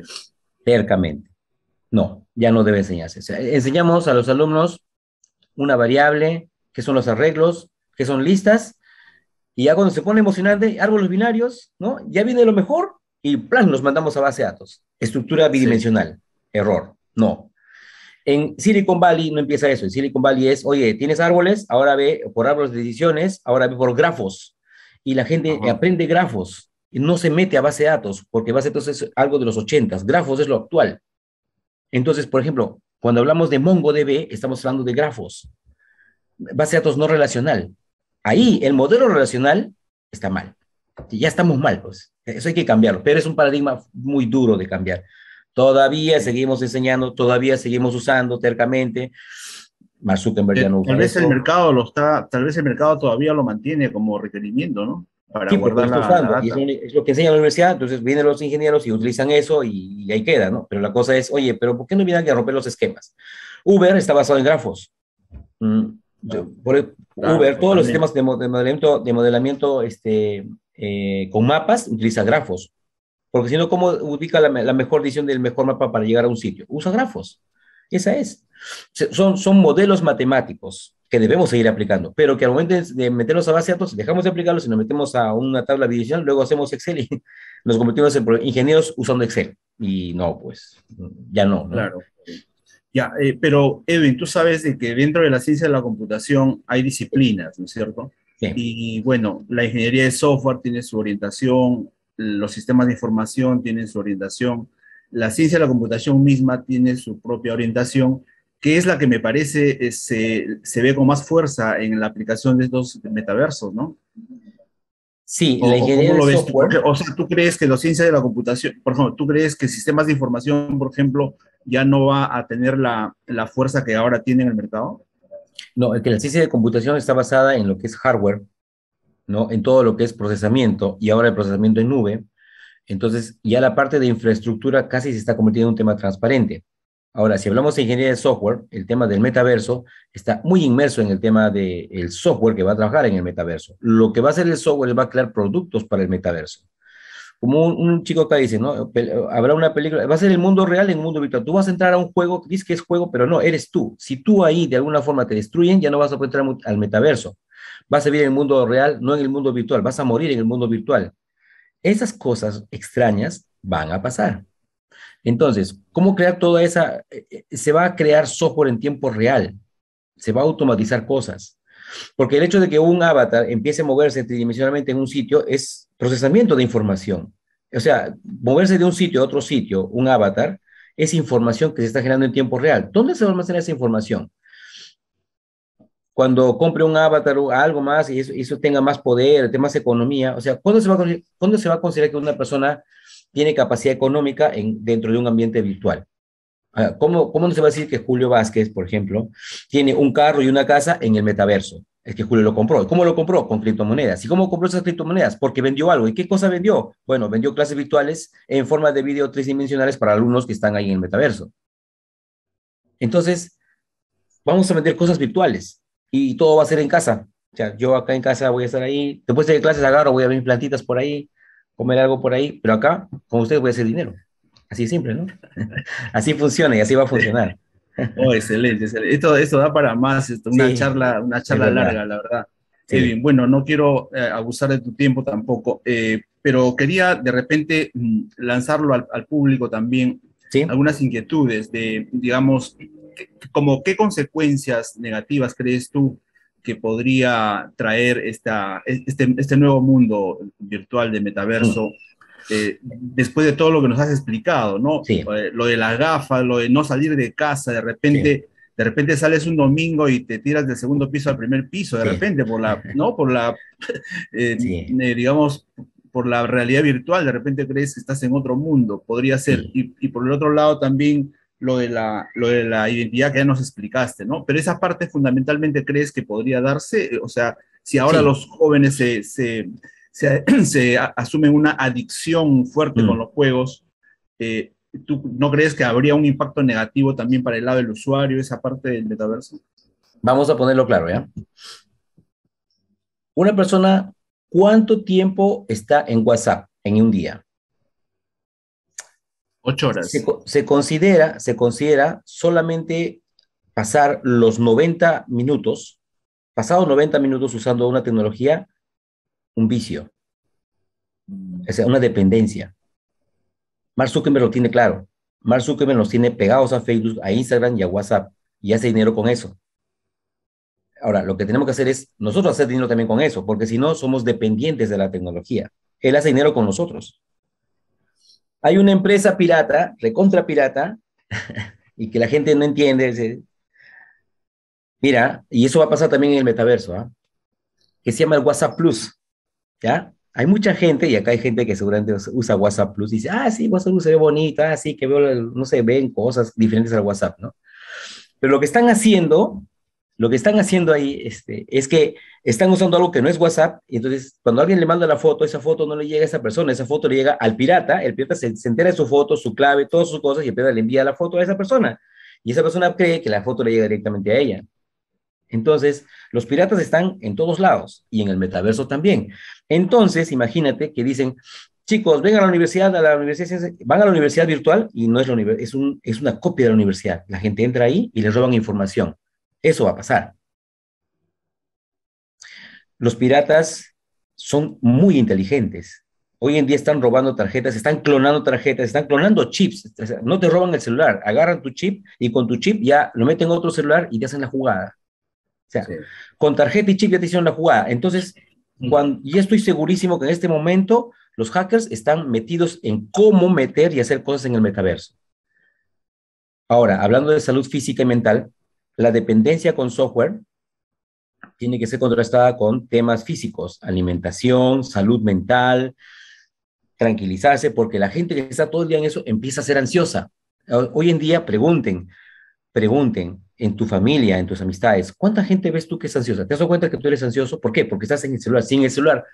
Tercamente. No, ya no debe enseñarse. enseñamos a los alumnos una variable, que son los arreglos, que son listas, y ya cuando se pone emocionante, árboles binarios, ¿no? Ya viene lo mejor, y plan, nos mandamos a base de datos. Estructura bidimensional, error, no. En Silicon Valley no empieza eso. En Silicon Valley es, oye, tienes árboles, ahora ve por árboles de decisiones, ahora ve por grafos. Y la gente aprende grafos y no se mete a base de datos, porque base de datos es algo de los ochentas, grafos es lo actual. Entonces, por ejemplo, cuando hablamos de MongoDB, estamos hablando de grafos, base de datos no relacional. Ahí el modelo relacional está mal ya estamos mal, pues. Eso hay que cambiarlo, pero es un paradigma muy duro de cambiar. Todavía seguimos enseñando, todavía seguimos usando tercamente. Más Zuckerberg ya no Tal vez eso. el mercado lo está, tal vez el mercado todavía lo mantiene como requerimiento, ¿no? Para guardar usando, es, lo, que enseña la universidad, entonces vienen los ingenieros y utilizan eso y, ahí queda, ¿no? Pero la cosa es, oye, pero ¿por qué no vienen que romper los esquemas? Uber está basado en grafos. Mm, ah, por e- Uber, todos los sistemas de modelamiento, de modelamiento este, eh, con mapas, utiliza grafos. Porque si no, ¿cómo ubica la, mejor edición del mejor mapa para llegar a un sitio? Usa grafos. Esa es. Son, son modelos matemáticos que debemos seguir aplicando, pero que al momento de meterlos a base de datos, dejamos de aplicarlos y nos metemos a una tabla visión luego hacemos Excel y nos convertimos en ingenieros usando Excel. Y no, pues, ya no. ¿no? Claro. Ya, eh, pero Edwin, tú sabes de que dentro de la ciencia de la computación hay disciplinas, ¿no es cierto? Y bueno, la ingeniería de software tiene su orientación, los sistemas de información tienen su orientación, la ciencia de la computación misma tiene su propia orientación, que es la que me parece eh, se, ve con más fuerza en la aplicación de estos metaversos, ¿no? Sí, la ingeniería de software. o sea, ¿tú crees que la ciencia de la computación, por ejemplo, tú crees que sistemas de información, por ejemplo, ya no va a tener la, la fuerza que ahora tiene en el mercado? No, que la ciencia de computación está basada en lo que es hardware, ¿no? En todo lo que es procesamiento y ahora el procesamiento en nube. Entonces, ya la parte de infraestructura casi se está convirtiendo en un tema transparente. Ahora, si hablamos de ingeniería de software, el tema del metaverso está muy inmerso en el tema del el software que va a trabajar en el metaverso. Lo que va a hacer el software va a crear productos para el metaverso como un, chico acá dice, ¿no? Habrá una película, va a ser el mundo real en el mundo virtual. Tú vas a entrar a un juego, dices que es juego, pero no, eres tú. Si tú ahí de alguna forma te destruyen, ya no vas a poder entrar al metaverso. Vas a vivir en el mundo real, no en el mundo virtual. Vas a morir en el mundo virtual. Esas cosas extrañas van a pasar. Entonces, ¿cómo crear toda esa? Eh, eh, se va a crear software en tiempo real. Se va a automatizar cosas. Porque el hecho de que un avatar empiece a moverse tridimensionalmente en un sitio es procesamiento de información. O sea, moverse de un sitio a otro sitio, un avatar, es información que se está generando en tiempo real. ¿Dónde se almacena esa información? Cuando compre un avatar o algo más y eso, tenga más poder, tenga más economía, o sea, ¿cuándo se, va a, considerar que una persona tiene capacidad económica dentro de un ambiente virtual? Ah, ¿Cómo, ¿Cómo no se va a decir que Julio Vázquez, por ejemplo, tiene un carro y una casa en el metaverso? Es que Julio lo compró. cómo lo compró? Con criptomonedas. ¿Y cómo compró esas criptomonedas? Porque vendió algo. ¿Y qué cosa vendió? Bueno, vendió clases virtuales en forma de video tridimensionales para alumnos que están ahí en el metaverso. Entonces, vamos a vender cosas virtuales y todo va a ser en casa. O sea, yo acá en casa voy a estar ahí. Después de clases agarro, voy a ver plantitas por ahí, comer algo por ahí. Pero acá, con ustedes, voy a hacer dinero. Así simple, ¿no? así funciona y así va a funcionar. Oh, excelente, excelente. Esto, da para más, una charla, una charla larga, la verdad. bueno, no quiero eh, abusar de tu tiempo tampoco, eh, pero quería de repente mm, lanzarlo al, público también, ¿Sí? algunas inquietudes de, digamos, como qué consecuencias negativas crees tú que podría traer esta, este, este nuevo mundo virtual de metaverso mm. Eh, después de todo lo que nos has explicado, ¿no? Eh, lo de las gafas, lo de no salir de casa, de repente, de repente sales un domingo y te tiras del segundo piso al primer piso, de repente, por la, ¿no? Por la, eh, digamos, por la realidad virtual, de repente crees que estás en otro mundo, podría ser. Y, por el otro lado también lo de, la, lo de la identidad que ya nos explicaste, ¿no? Pero esa parte fundamentalmente crees que podría darse, o sea, si ahora los jóvenes se se, asume una adicción fuerte con mm. los juegos, eh, ¿tú no crees que habría un impacto negativo también para el lado del usuario, esa parte del metaverso? Vamos a ponerlo claro, ¿ya? Una persona, ¿cuánto tiempo está en WhatsApp en un día? Ocho horas. Se, considera, se considera solamente pasar los 90 minutos, pasados 90 minutos usando una tecnología un vicio, mm. es una dependencia. Mark Zuckerberg lo tiene claro. Mark Zuckerberg nos tiene pegados a Facebook, a Instagram y a WhatsApp y hace dinero con eso. Ahora, lo que tenemos que hacer es nosotros hacer dinero también con eso, porque si no, somos dependientes de la tecnología. Él hace dinero con nosotros. Hay una empresa pirata, recontra pirata, y que la gente no entiende. Mira, y eso va a pasar también en el metaverso, ¿ah?, que se llama el WhatsApp Plus. ¿ya? Hay mucha gente, y acá hay gente que seguramente usa WhatsApp Plus y dice, ah, sí, WhatsApp Plus se ve bonito, ah, sí, que veo, no sé, ven cosas diferentes al WhatsApp, ¿no? Pero lo que están haciendo, lo que están haciendo ahí este, es que están usando algo que no es WhatsApp, y entonces cuando alguien le manda la foto, esa foto no le llega a esa persona, esa foto le llega al pirata, el pirata se, se entera de su foto, su clave, todas sus cosas, y el pirata le envía la foto a esa persona. Y esa persona cree que la foto le llega directamente a ella. Entonces, los piratas están en todos lados y en el metaverso también. Entonces, imagínate que dicen, chicos, vengan a la universidad, a la universidad, van a la universidad virtual y no es la es, es una copia de la universidad. La gente entra ahí y les roban información. Eso va a pasar. Los piratas son muy inteligentes. Hoy en día están robando tarjetas, están clonando tarjetas, están clonando chips. No te roban el celular, agarran tu chip y con tu chip ya lo meten a otro celular y te hacen la jugada. O sea, con tarjeta y chip ya te hicieron la jugada. Entonces, mm. cuando, y estoy segurísimo que en este momento los hackers están metidos en cómo meter y hacer cosas en el metaverso. Ahora, hablando de salud física y mental, la dependencia con software tiene que ser contrastada con temas físicos, alimentación, salud mental, tranquilizarse, porque la gente que está todo el día en eso empieza a ser ansiosa. Hoy en día, pregunten, pregunten, en tu familia, en tus amistades, ¿cuánta gente ves tú que es ansiosa? ¿Te has dado cuenta que tú eres ansioso? ¿Por qué? Porque estás en el celular. Sin el celular,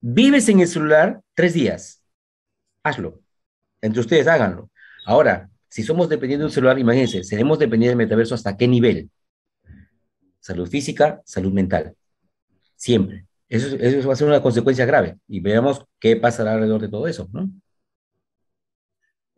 vives en el celular tres días. Hazlo. Entre ustedes, háganlo. Ahora, si somos dependientes de un celular, imagínense, seremos dependientes del metaverso hasta qué nivel. Salud física, salud mental. Siempre. Eso, eso va a ser una consecuencia grave. Y veamos qué pasará alrededor de todo eso, ¿no?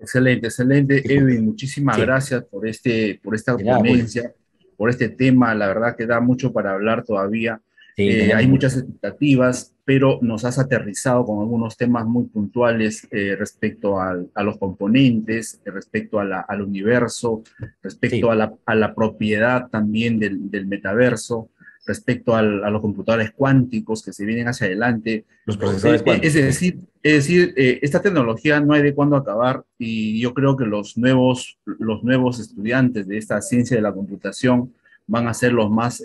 Excelente, excelente, Edwin. Muchísimas gracias por, este, por esta audiencia, pues. por este tema. La verdad que da mucho para hablar todavía. Eh, hay muchas expectativas, pero nos has aterrizado con algunos temas muy puntuales eh, respecto al, a los componentes, respecto a la, al universo, respecto a, la, a, la, propiedad también del, del metaverso respecto a los computadores cuánticos que se vienen hacia adelante. Los procesadores eh, eh, Es decir, es decir eh, esta tecnología no hay de cuándo acabar y yo creo que los nuevos, los nuevos estudiantes de esta ciencia de la computación van a ser los más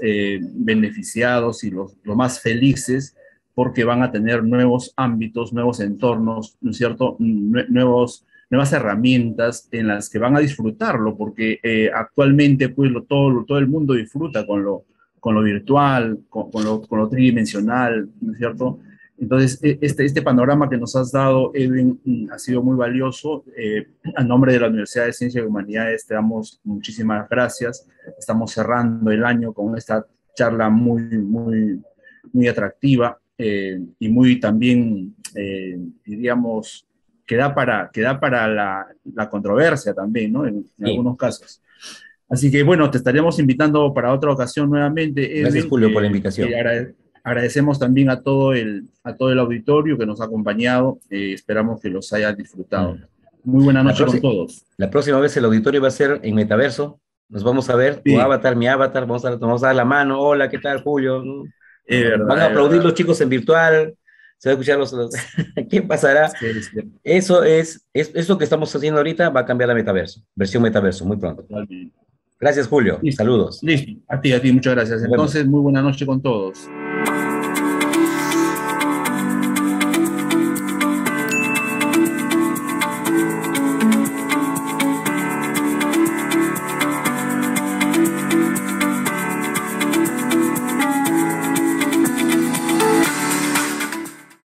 beneficiados y los, los más felices porque van a tener nuevos ámbitos, nuevos entornos, cierto? nuevos, nuevas herramientas en las que van a disfrutarlo, porque actualmente pues, todo, todo el mundo disfruta con lo, con lo virtual, con, lo, tridimensional, ¿no es cierto? Entonces, e, este, este panorama que nos has dado, Edwin, mm, ha sido muy valioso. Eh, a nombre de la Universidad de Ciencias y Humanidades, te damos muchísimas gracias. Estamos cerrando el año con esta charla muy, muy, muy atractiva eh, y muy también, eh, diríamos, que da para, que para la, controversia también, ¿no? En, algunos casos. Así que bueno, te estaríamos invitando para otra ocasión nuevamente. Gracias, Julio, por la eh, invitación. Eh, agradecemos también a todo, el, a todo el auditorio que nos ha acompañado. Eh, esperamos que los haya disfrutado. Mm. Muy buena noche a todos. La próxima vez el auditorio va a ser en Metaverso. Nos vamos a ver, tu avatar, mi avatar, vamos a, dar la mano. Hola, ¿qué tal, Julio? Van a aplaudir los chicos en virtual se va a escuchar los, qué pasará. Eso es, eso que estamos haciendo ahorita va a cambiar la metaverso, versión metaverso, muy pronto. Gracias, Julio. Mis Saludos. Listo. A ti, a ti, muchas gracias. Entonces, muy buena noche con todos.